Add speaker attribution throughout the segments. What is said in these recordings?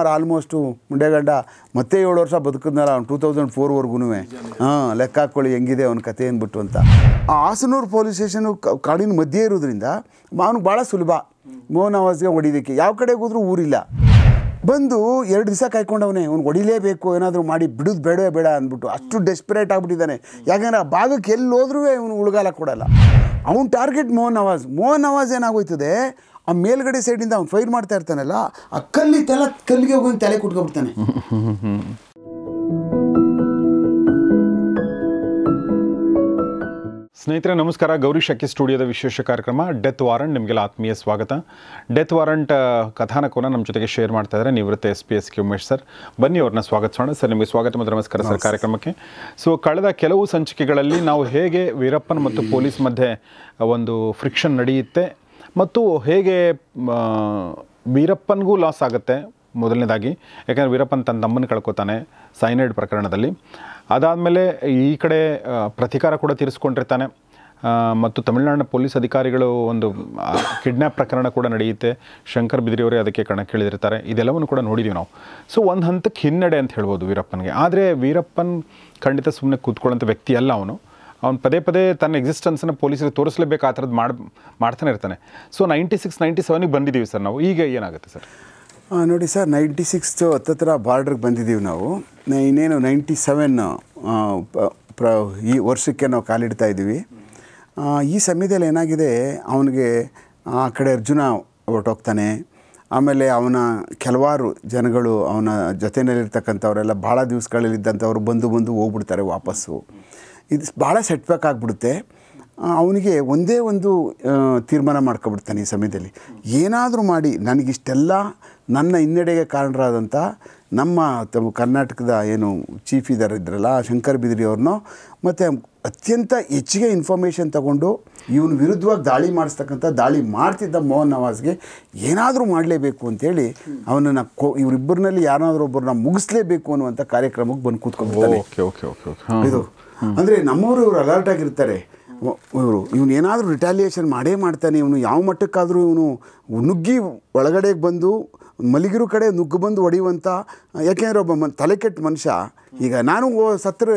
Speaker 1: ಸುಮಾರು ಆಲ್ಮೋಸ್ಟು ಮುಂಡೆಗಡ್ಡ ಮತ್ತೆ ಏಳು ವರ್ಷ ಬದುಕಿದ್ನಲ್ಲ ಅವ್ನು ಟೂ ತೌಸಂಡ್ ಫೋರ್ವರೆಗೂ ಹಾಂ ಲೆಕ್ಕ ಹಾಕ್ಕೊಳ್ಳಿ ಹೆಂಗಿದೆ ಅವ್ನ ಕತೆ ಅಂದ್ಬಿಟ್ಟು ಅಂತ ಆ ಹಾಸನೂರು ಪೊಲೀಸ್ ಸ್ಟೇಷನು ಕಾಡಿನ ಮಧ್ಯೆ ಇರೋದ್ರಿಂದ ಅವ್ನು ಭಾಳ ಸುಲಭ ಮೋಹನ್ ಆವಾಜ್ಗೆ ಹೊಡಿದಕ್ಕೆ ಯಾವ ಕಡೆ ಹೋದ್ರೂ ಊರಿಲ್ಲ ಬಂದು ಎರಡು ದಿವಸ ಕಾಯ್ಕೊಂಡವನೇ ಅವ್ನು ಹೊಡಿಲೇಬೇಕು ಏನಾದರೂ ಮಾಡಿ ಬಿಡೋದು ಬೇಡವೇ ಬೇಡ ಅಂದ್ಬಿಟ್ಟು ಅಷ್ಟು ಡೆಸ್ಪರೇಟ್ ಆಗಿಬಿಟ್ಟಿದ್ದಾನೆ ಯಾಕಂದ್ರೆ ಆ ಭಾಗಕ್ಕೆ ಎಲ್ಲಿ ಹೋದ್ರೂ ಇವನು ಉಳಗಾಲ ಕೊಡಲ್ಲ ಅವ್ನು ಟಾರ್ಗೆಟ್ ಮೋಹನ್ ನವಾಜ್ ಮೋಹನ್ ನವಾಜ್ ಏನಾಗೋಯ್ತದೆ ಆ ಮೇಲ್ಗಡೆ ಸೈಡಿಂದ ಅವ್ನು ಫೈರ್ ಮಾಡ್ತಾ ಇರ್ತಾನಲ್ಲ ಆ ಕಲ್ಲಿ ತಲೆ ಕಲ್ಲಿಗೆ ಹೋಗಿ ತಲೆ ಕುಟ್ಕೊಂಡ್ಬಿಡ್ತಾನೆ
Speaker 2: ಸ್ನೇಹಿತರೆ ನಮಸ್ಕಾರ ಗೌರಿ ಶಕ್ಕಿ ಸ್ಟುಡಿಯೋದ ವಿಶೇಷ ಕಾರ್ಯಕ್ರಮ ಡೆತ್ ವಾರಂಟ್ ನಿಮಗೆಲ್ಲ ಆತ್ಮೀಯ ಸ್ವಾಗತ ಡೆತ್ ವಾರಂಟ್ ಕಥಾನಕವನ್ನು ನಮ್ಮ ಜೊತೆಗೆ ಶೇರ್ ಮಾಡ್ತಾ ಇದ್ದಾರೆ ನಿವೃತ್ತ S P S K Umesh sir ಬನ್ನಿ ಅವ್ರನ್ನ ಸ್ವಾಗತಿಸೋಣ ಸರ್ ನಿಮಗೆ ಸ್ವಾಗತ ಮತ್ತು ನಮಸ್ಕಾರ ಸರ್ ಕಾರ್ಯಕ್ರಮಕ್ಕೆ ಸೊ ಕಳೆದ ಕೆಲವು ಸಂಚಿಕೆಗಳಲ್ಲಿ ನಾವು ಹೇಗೆ ವೀರಪ್ಪನ್ ಮತ್ತು ಪೊಲೀಸ್ ಮಧ್ಯೆ ಒಂದು ಫ್ರಿಕ್ಷನ್ ನಡೆಯುತ್ತೆ ಮತ್ತು ಹೇಗೆ ವೀರಪ್ಪನಿಗೂ ಲಾಸ್ ಆಗುತ್ತೆ ಮೊದಲನೇದಾಗಿ ಯಾಕೆಂದರೆ ವೀರಪ್ಪನ್ ತನ್ನ ತಮ್ಮನ್ನು ಕಳ್ಕೊತಾನೆ ಸೈನೈಡ್ ಪ್ರಕರಣದಲ್ಲಿ ಅದಾದಮೇಲೆ ಈ ಕಡೆ ಪ್ರತಿಕಾರ ಕೂಡ ತೀರಿಸ್ಕೊಂಡಿರ್ತಾನೆ ಮತ್ತು ತಮಿಳುನಾಡಿನ ಪೊಲೀಸ್ ಅಧಿಕಾರಿಗಳು ಒಂದು ಕಿಡ್ನ್ಯಾಪ್ ಪ್ರಕರಣ ಕೂಡ ನಡೆಯುತ್ತೆ ಶಂಕರ್ ಬಿದ್ರಿಯವರೇ ಅದಕ್ಕೆ ಕಣಕ್ಕಿಳಿದಿರ್ತಾರೆ ಇದೆಲ್ಲವನ್ನು ಕೂಡ ನೋಡಿದ್ದೀವಿ ನಾವು ಸೊ ಒಂದು ಹಂತಕ್ಕೆ ಹಿನ್ನಡೆ ಅಂತ ಹೇಳ್ಬೋದು ವೀರಪ್ಪನಿಗೆ ಆದರೆ ವೀರಪ್ಪನ್ ಖಂಡಿತ ಸುಮ್ಮನೆ ಕೂತ್ಕೊಳ್ಳೋಂಥ ವ್ಯಕ್ತಿ ಅಲ್ಲ ಅವನು ಅವ್ನು ಪದೇ ಪದೇ ತನ್ನ ಎಕ್ಸಿಸ್ಟೆನ್ಸನ್ನು ಪೊಲೀಸರಿಗೆ ತೋರಿಸಲೇಬೇಕು ಆ ಥರದ್ದು ಮಾಡಿ ಮಾಡ್ತಾನೆ ಇರ್ತಾನೆ ಸೊ ನೈಂಟಿ ಸಿಕ್ಸ್ ನೈಂಟಿ ಸೆವೆನಿಗೆ ಬಂದಿದ್ದೀವಿ ಸರ್ ನಾವು ಈಗ ಏನಾಗುತ್ತೆ ಸರ್
Speaker 1: ನೋಡಿ ಸರ್ ನೈಂಟಿ ಸಿಕ್ಸ್ತು ಹತ್ತತ್ರ ಬಾರ್ಡ್ರಿಗೆ ಬಂದಿದ್ದೀವಿ ನಾವು ಇನ್ನೇನು ನೈಂಟಿ ಸೆವೆನ್ ಪ್ರ ಈ ವರ್ಷಕ್ಕೆ ನಾವು ಕಾಲಿಡ್ತಾ ಇದ್ದೀವಿ ಈ ಸಮಯದಲ್ಲಿ ಏನಾಗಿದೆ ಅವನಿಗೆ ಆ ಕಡೆ ಅರ್ಜುನ ಹೊರಟೋಗ್ತಾನೆ ಆಮೇಲೆ ಅವನ ಕೆಲವಾರು ಜನಗಳು ಅವನ ಜೊತೆಯಲ್ಲಿರ್ತಕ್ಕಂಥವರೆಲ್ಲ ಭಾಳ ದಿವಸಗಳಲ್ಲಿದ್ದಂಥವ್ರು ಬಂದು ಬಂದು ಹೋಗ್ಬಿಡ್ತಾರೆ ವಾಪಸ್ಸು ಇದು ಭಾಳ ಸೆಟ್ ಆಗಿಬಿಡುತ್ತೆ ಅವನಿಗೆ ಒಂದೇ ಒಂದು ತೀರ್ಮಾನ ಮಾಡ್ಕೊಬಿಡ್ತಾನೆ ಈ ಸಮಯದಲ್ಲಿ ಏನಾದರೂ ಮಾಡಿ ನನಗಿಷ್ಟೆಲ್ಲ ನನ್ನ ಹಿನ್ನಡೆಗೆ ಕಾರಣರಾದಂಥ ನಮ್ಮ ತಮ್ಮ ಕರ್ನಾಟಕದ ಏನು ಚೀಫ್ ಇದಾರೆ ಇದ್ರಲ್ಲ ಶಂಕರ್ ಬಿದ್ರಿ ಮತ್ತು ಅತ್ಯಂತ ಹೆಚ್ಚಿಗೆ ಇನ್ಫಾರ್ಮೇಷನ್ ತಗೊಂಡು ಇವನ ವಿರುದ್ಧವಾಗಿ ದಾಳಿ ಮಾಡಿಸ್ತಕ್ಕಂಥ ದಾಳಿ ಮಾಡ್ತಿದ್ದ ಮೋಹನ್ ನವಾಜ್ಗೆ ಏನಾದರೂ ಮಾಡಲೇಬೇಕು ಅಂತೇಳಿ ಅವನನ್ನು ಕೋ ಇವರಿಬ್ಬರಲ್ಲಿ ಯಾರಾದರೂ ಒಬ್ಬರನ್ನ ಮುಗಿಸ್ಲೇಬೇಕು ಅನ್ನುವಂಥ ಕಾರ್ಯಕ್ರಮಕ್ಕೆ ಬಂದು ಕೂತ್ಕೊಂಡು ಇದು ಅಂದರೆ ನಮ್ಮವರು ಇವರು ಅಲರ್ಟ್ ಆಗಿರ್ತಾರೆ ಇವರು ಇವನು ಏನಾದರೂ ರಿಟಾಲಿಯೇಷನ್ ಮಾಡೇ ಮಾಡ್ತಾನೆ ಇವನು ಯಾವ ಮಟ್ಟಕ್ಕಾದರೂ ಇವನು ನುಗ್ಗಿ ಒಳಗಡೆಗೆ ಬಂದು ಮಲಗಿರೋ ಕಡೆ ನುಗ್ಗು ಬಂದು ಹೊಡೆಯುವಂಥ ಯಾಕೆಂದರೆ ಒಬ್ಬ ತಲೆ ಕೆಟ್ಟ ಮನುಷ್ಯ ಈಗ ನಾನು ಸತ್ತರೆ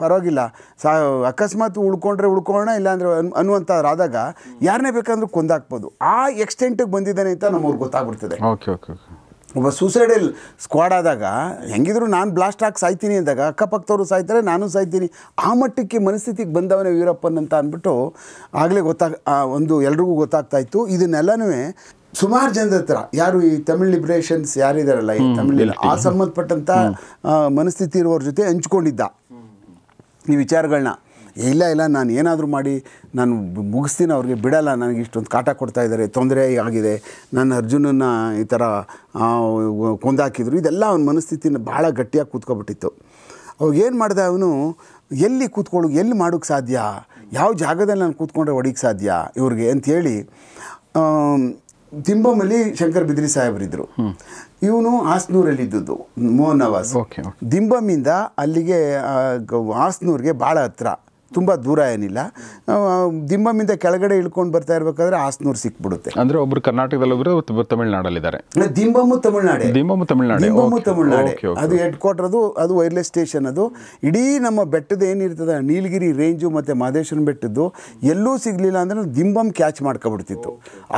Speaker 1: ಪರವಾಗಿಲ್ಲ ಸಾ ಅಕಸ್ಮಾತ್ ಉಳ್ಕೊಂಡ್ರೆ ಉಳ್ಕೊಳ್ಳೋಣ ಇಲ್ಲಾಂದರೆ ಅನ್ ಅನ್ನುವಂಥದ್ರಾದಾಗ ಯಾರನ್ನೇ ಬೇಕಂದ್ರೂ ಕೊಂದಾಕ್ಬೋದು ಆ ಎಕ್ಸ್ಟೆಂಟಿಗೆ ಬಂದಿದ್ದಾನೆ ಅಂತ ನಮ್ಮವ್ರಿಗೆ ಗೊತ್ತಾಗ್ಬಿಡ್ತದೆ ಓಕೆ ಓಕೆ ಒಬ್ಬ ಸೂಸೈಡಲ್ ಸ್ಕ್ವಾಡ್ ಆದಾಗ ಹೆಂಗಿದ್ರು ನಾನು ಬ್ಲಾಸ್ಟ್ ಹಾಕಿ ಸಾಯ್ತೀನಿ ಅಂದಾಗ ಅಕ್ಕಪಕ್ಕದವರು ಸಾಯ್ತಾರೆ ನಾನು ಸಾಯ್ತೀನಿ ಆ ಮಟ್ಟಕ್ಕೆ ಮನಸ್ಥಿತಿಗೆ ಬಂದವನೇ ವೀರಪ್ಪನ್ ಅಂತ ಅಂದ್ಬಿಟ್ಟು ಆಗಲೇ ಗೊತ್ತಾಗ ಒಂದು ಎಲ್ರಿಗೂ ಗೊತ್ತಾಗ್ತಾ ಇತ್ತು ಇದನ್ನೆಲ್ಲನೂ ಸುಮಾರು ಜನದ ಹತ್ರ ಯಾರು ಈ ತಮಿಳ್ ಲಿಬ್ರೇಷನ್ಸ್ ಯಾರಿದಾರಲ್ಲ ಈ ತಮಿಳಿಲ್ಲ ಆ ಸಂಬಂಧಪಟ್ಟಂಥ ಮನಸ್ಥಿತಿ ಇರುವವ್ರ ಜೊತೆ ಹಂಚ್ಕೊಂಡಿದ್ದ ಈ ವಿಚಾರಗಳನ್ನ ಇಲ್ಲ ಇಲ್ಲ ನಾನು ಏನಾದರೂ ಮಾಡಿ ನಾನು ಮುಗಿಸ್ತೀನಿ ಅವ್ರಿಗೆ ಬಿಡಲ್ಲ ನನಗೆ ಇಷ್ಟೊಂದು ಕಾಟ ಕೊಡ್ತಾ ಇದ್ದಾರೆ ತೊಂದರೆ ಆಗಿದೆ ನನ್ನ ಅರ್ಜುನನ್ನು ಈ ಥರ ಕೊಂದಾಕಿದ್ರು ಇದೆಲ್ಲ ಅವನ ಮನಸ್ಥಿತಿನ ಭಾಳ ಗಟ್ಟಿಯಾಗಿ ಕೂತ್ಕೊಬಿಟ್ಟಿತ್ತು ಅವಾಗ ಏನು ಮಾಡಿದೆ ಅವನು ಎಲ್ಲಿ ಕೂತ್ಕೊಳ್ಳೋಕೆ ಎಲ್ಲಿ ಮಾಡೋಕ್ಕೆ ಸಾಧ್ಯ ಯಾವ ಜಾಗದಲ್ಲಿ ನಾನು ಕೂತ್ಕೊಂಡ್ರೆ ಹೊಡಿಕ್ ಸಾಧ್ಯ ಇವ್ರಿಗೆ ಅಂಥೇಳಿ ತಿಂಬಮ್ಮಲ್ಲಿ ಶಂಕರ್ ಬಿದ್ರಿ ಸಾಹೇಬರಿದ್ದರು ಇವನು ಇದ್ದದ್ದು ಮೋಹನ್ ನವಾಸ್ ದಿಂಬಮ್ಮಿಂದ ಅಲ್ಲಿಗೆ ಆಸ್ನೂರಿಗೆ ಭಾಳ ಹತ್ರ ತುಂಬ ದೂರ ಏನಿಲ್ಲ ದಿಂಬಮ್ಮಿಂದ ಕೆಳಗಡೆ ಇಳ್ಕೊಂಡು ಬರ್ತಾ ಇರಬೇಕಾದ್ರೆ ಆಸ್ನೂರು ಸಿಕ್ಬಿಡುತ್ತೆ
Speaker 2: ಅಂದರೆ ಒಬ್ಬರು ಕರ್ನಾಟಕದಲ್ಲಿ ಒಬ್ಬರು ತಮಿಳುನಾಡಲ್ಲಿದ್ದಾರೆ ದಿಂಬಮ್ಮು ತಮಿಳುನಾಡು ದಿಂಬಮ್ಮ
Speaker 1: ತಮಿಳ್ನಾಡು ದಿಂಬಮ್ಮ ತಮಿಳುನಾಡು ಅದು ಹೆಡ್ ಕ್ವಾರ್ಟರ್ ಅದು ಅದು ವೈರ್ಲೆಸ್ ಸ್ಟೇಷನ್ ಅದು ಇಡೀ ನಮ್ಮ ಬೆಟ್ಟದ ಏನಿರ್ತದೆ ನೀಲಗಿರಿ ರೇಂಜು ಮತ್ತು ಮಾದೇಶ್ವರನ ಬೆಟ್ಟದ್ದು ಎಲ್ಲೂ ಸಿಗಲಿಲ್ಲ ಅಂದರೆ ದಿಂಬಮ್ ಕ್ಯಾಚ್ ಮಾಡ್ಕೊಬಿಡ್ತಿತ್ತು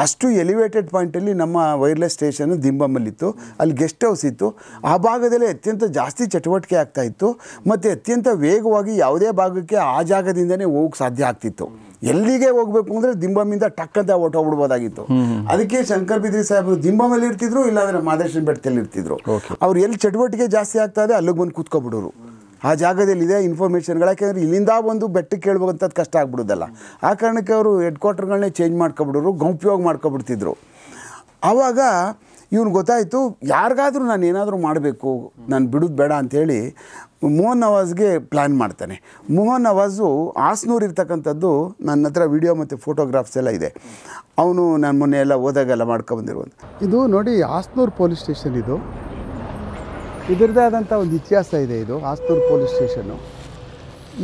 Speaker 1: ಅಷ್ಟು ಎಲಿವೇಟೆಡ್ ಪಾಯಿಂಟಲ್ಲಿ ನಮ್ಮ ವೈರ್ಲೆಸ್ ಸ್ಟೇಷನ್ ದಿಂಬಮ್ಮಲ್ಲಿತ್ತು ಅಲ್ಲಿ ಗೆಸ್ಟ್ ಹೌಸ್ ಇತ್ತು ಆ ಭಾಗದಲ್ಲಿ ಅತ್ಯಂತ ಜಾಸ್ತಿ ಚಟುವಟಿಕೆ ಆಗ್ತಾ ಇತ್ತು ಮತ್ತು ಅತ್ಯಂತ ವೇಗವಾಗಿ ಯಾವುದೇ ಭಾಗಕ್ಕೆ ಆ ಜಾಗ ಜಾಗದಿಂದನೇ ಹೋಗಕ್ಕೆ ಸಾಧ್ಯ ಆಗ್ತಿತ್ತು ಎಲ್ಲಿಗೆ ಹೋಗ್ಬೇಕು ಅಂದರೆ ದಿಂಬಮ್ಮಿಂದ ಟಕ್ಕಂತ ಹೊಟ್ಟೋಗ್ಬಿಡ್ಬೋದಾಗಿತ್ತು ಅದಕ್ಕೆ ಶಂಕರ್ ಬಿದ್ರಿ ಸಾಹೇಬರು ದಿಂಬಮಲ್ಲಿ ಇರ್ತಿದ್ರು ಇಲ್ಲಾಂದರೆ ಮಾದೇಶ್ವರ ಬೆಟ್ಟದಲ್ಲಿ ಇರ್ತಿದ್ರು ಅವ್ರು ಎಲ್ಲಿ ಚಟುವಟಿಕೆ ಜಾಸ್ತಿ ಆಗ್ತಾ ಇದೆ ಅಲ್ಲಿಗೆ ಬಂದು ಕೂತ್ಕೊಬಿಡೋರು ಆ ಜಾಗದಲ್ಲಿದೆ ಇನ್ಫಾರ್ಮೇಷನ್ಗಳು ಯಾಕೆಂದರೆ ಇಲ್ಲಿಂದ ಒಂದು ಬೆಟ್ಟಕ್ಕೆ ಕೇಳ್ಬೇಕಂತದ್ದು ಕಷ್ಟ ಆಗ್ಬಿಡೋದಲ್ಲ ಆ ಕಾರಣಕ್ಕೆ ಅವರು ಹೆಡ್ ಕ್ವಾರ್ಟರ್ಗಳನ್ನೇ ಚೇಂಜ್ ಮಾಡ್ಕೊಬಿಡೋರು ಗೌಪ್ಯವಾಗಿ ಮಾಡ್ಕೊಬಿಡ್ತಿದ್ರು ಆವಾಗ ಇವ್ನು ಗೊತ್ತಾಯಿತು ಯಾರಿಗಾದರೂ ನಾನು ಏನಾದರೂ ಮಾಡಬೇಕು ನಾನು ಬಿಡೋದು ಬೇಡ ಅಂಥೇಳಿ ಮೋಹನ್ ನವಾಜ್ಗೆ ಪ್ಲ್ಯಾನ್ ಮಾಡ್ತಾನೆ ಮೋಹನ್ ನವಾಜು ಆಸ್ನೂರ್ ಇರ್ತಕ್ಕಂಥದ್ದು ನನ್ನ ಹತ್ರ ವಿಡಿಯೋ ಮತ್ತು ಫೋಟೋಗ್ರಾಫ್ಸ್ ಎಲ್ಲ ಇದೆ ಅವನು ನಾನು ಮೊನ್ನೆ ಎಲ್ಲ ಓದಾಗೆಲ್ಲ ಮಾಡ್ಕೊಬಂದಿರುವಂಥ ಇದು ನೋಡಿ ಆಸ್ನೂರು ಪೊಲೀಸ್ ಸ್ಟೇಷನ್ ಇದು ಇದರದೇ ಆದಂಥ ಒಂದು ಇತಿಹಾಸ ಇದೆ ಇದು ಆಸ್ನೂರು ಪೊಲೀಸ್ ಸ್ಟೇಷನ್ನು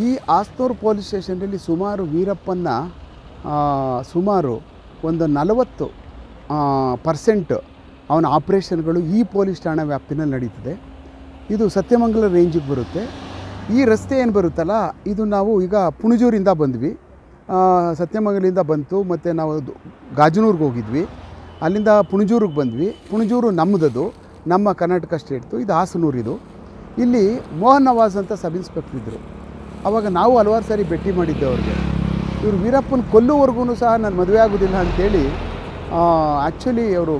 Speaker 1: ಈ ಆಸ್ನೂರು ಪೊಲೀಸ್ ಸ್ಟೇಷನಲ್ಲಿ ಸುಮಾರು ವೀರಪ್ಪನ ಸುಮಾರು ಒಂದು ನಲವತ್ತು ಪರ್ಸೆಂಟ್ ಅವನ ಆಪ್ರೇಷನ್ಗಳು ಈ ಪೊಲೀಸ್ ಠಾಣಾ ವ್ಯಾಪ್ತಿನಲ್ಲಿ ನಡೀತಿದೆ ಇದು ಸತ್ಯಮಂಗಲ ರೇಂಜಿಗೆ ಬರುತ್ತೆ ಈ ರಸ್ತೆ ಏನು ಬರುತ್ತಲ್ಲ ಇದು ನಾವು ಈಗ ಪುಣಜೂರಿಂದ ಬಂದ್ವಿ ಸತ್ಯಮಂಗಲಿಂದ ಬಂತು ಮತ್ತು ನಾವು ಗಾಜನೂರ್ಗೆ ಹೋಗಿದ್ವಿ ಅಲ್ಲಿಂದ ಪುಣಜೂರಿಗೆ ಬಂದ್ವಿ ಪುಣಜೂರು ನಮ್ಮದದು ನಮ್ಮ ಕರ್ನಾಟಕ ಸ್ಟೇಟ್ದು ಇದು ಹಾಸನೂರಿದು ಇಲ್ಲಿ ಮೋಹನ್ ನವಾಜ್ ಅಂತ ಸಬ್ ಇನ್ಸ್ಪೆಕ್ಟರ್ ಇದ್ದರು ಆವಾಗ ನಾವು ಹಲವಾರು ಸಾರಿ ಭೇಟಿ ಮಾಡಿದ್ದೆ ಅವ್ರಿಗೆ ಇವರು ವೀರಪ್ಪನ ಕೊಲ್ಲುವರೆಗೂ ಸಹ ನಾನು ಮದುವೆ ಆಗೋದಿಲ್ಲ ಅಂಥೇಳಿ ಆ್ಯಕ್ಚುಲಿ ಅವರು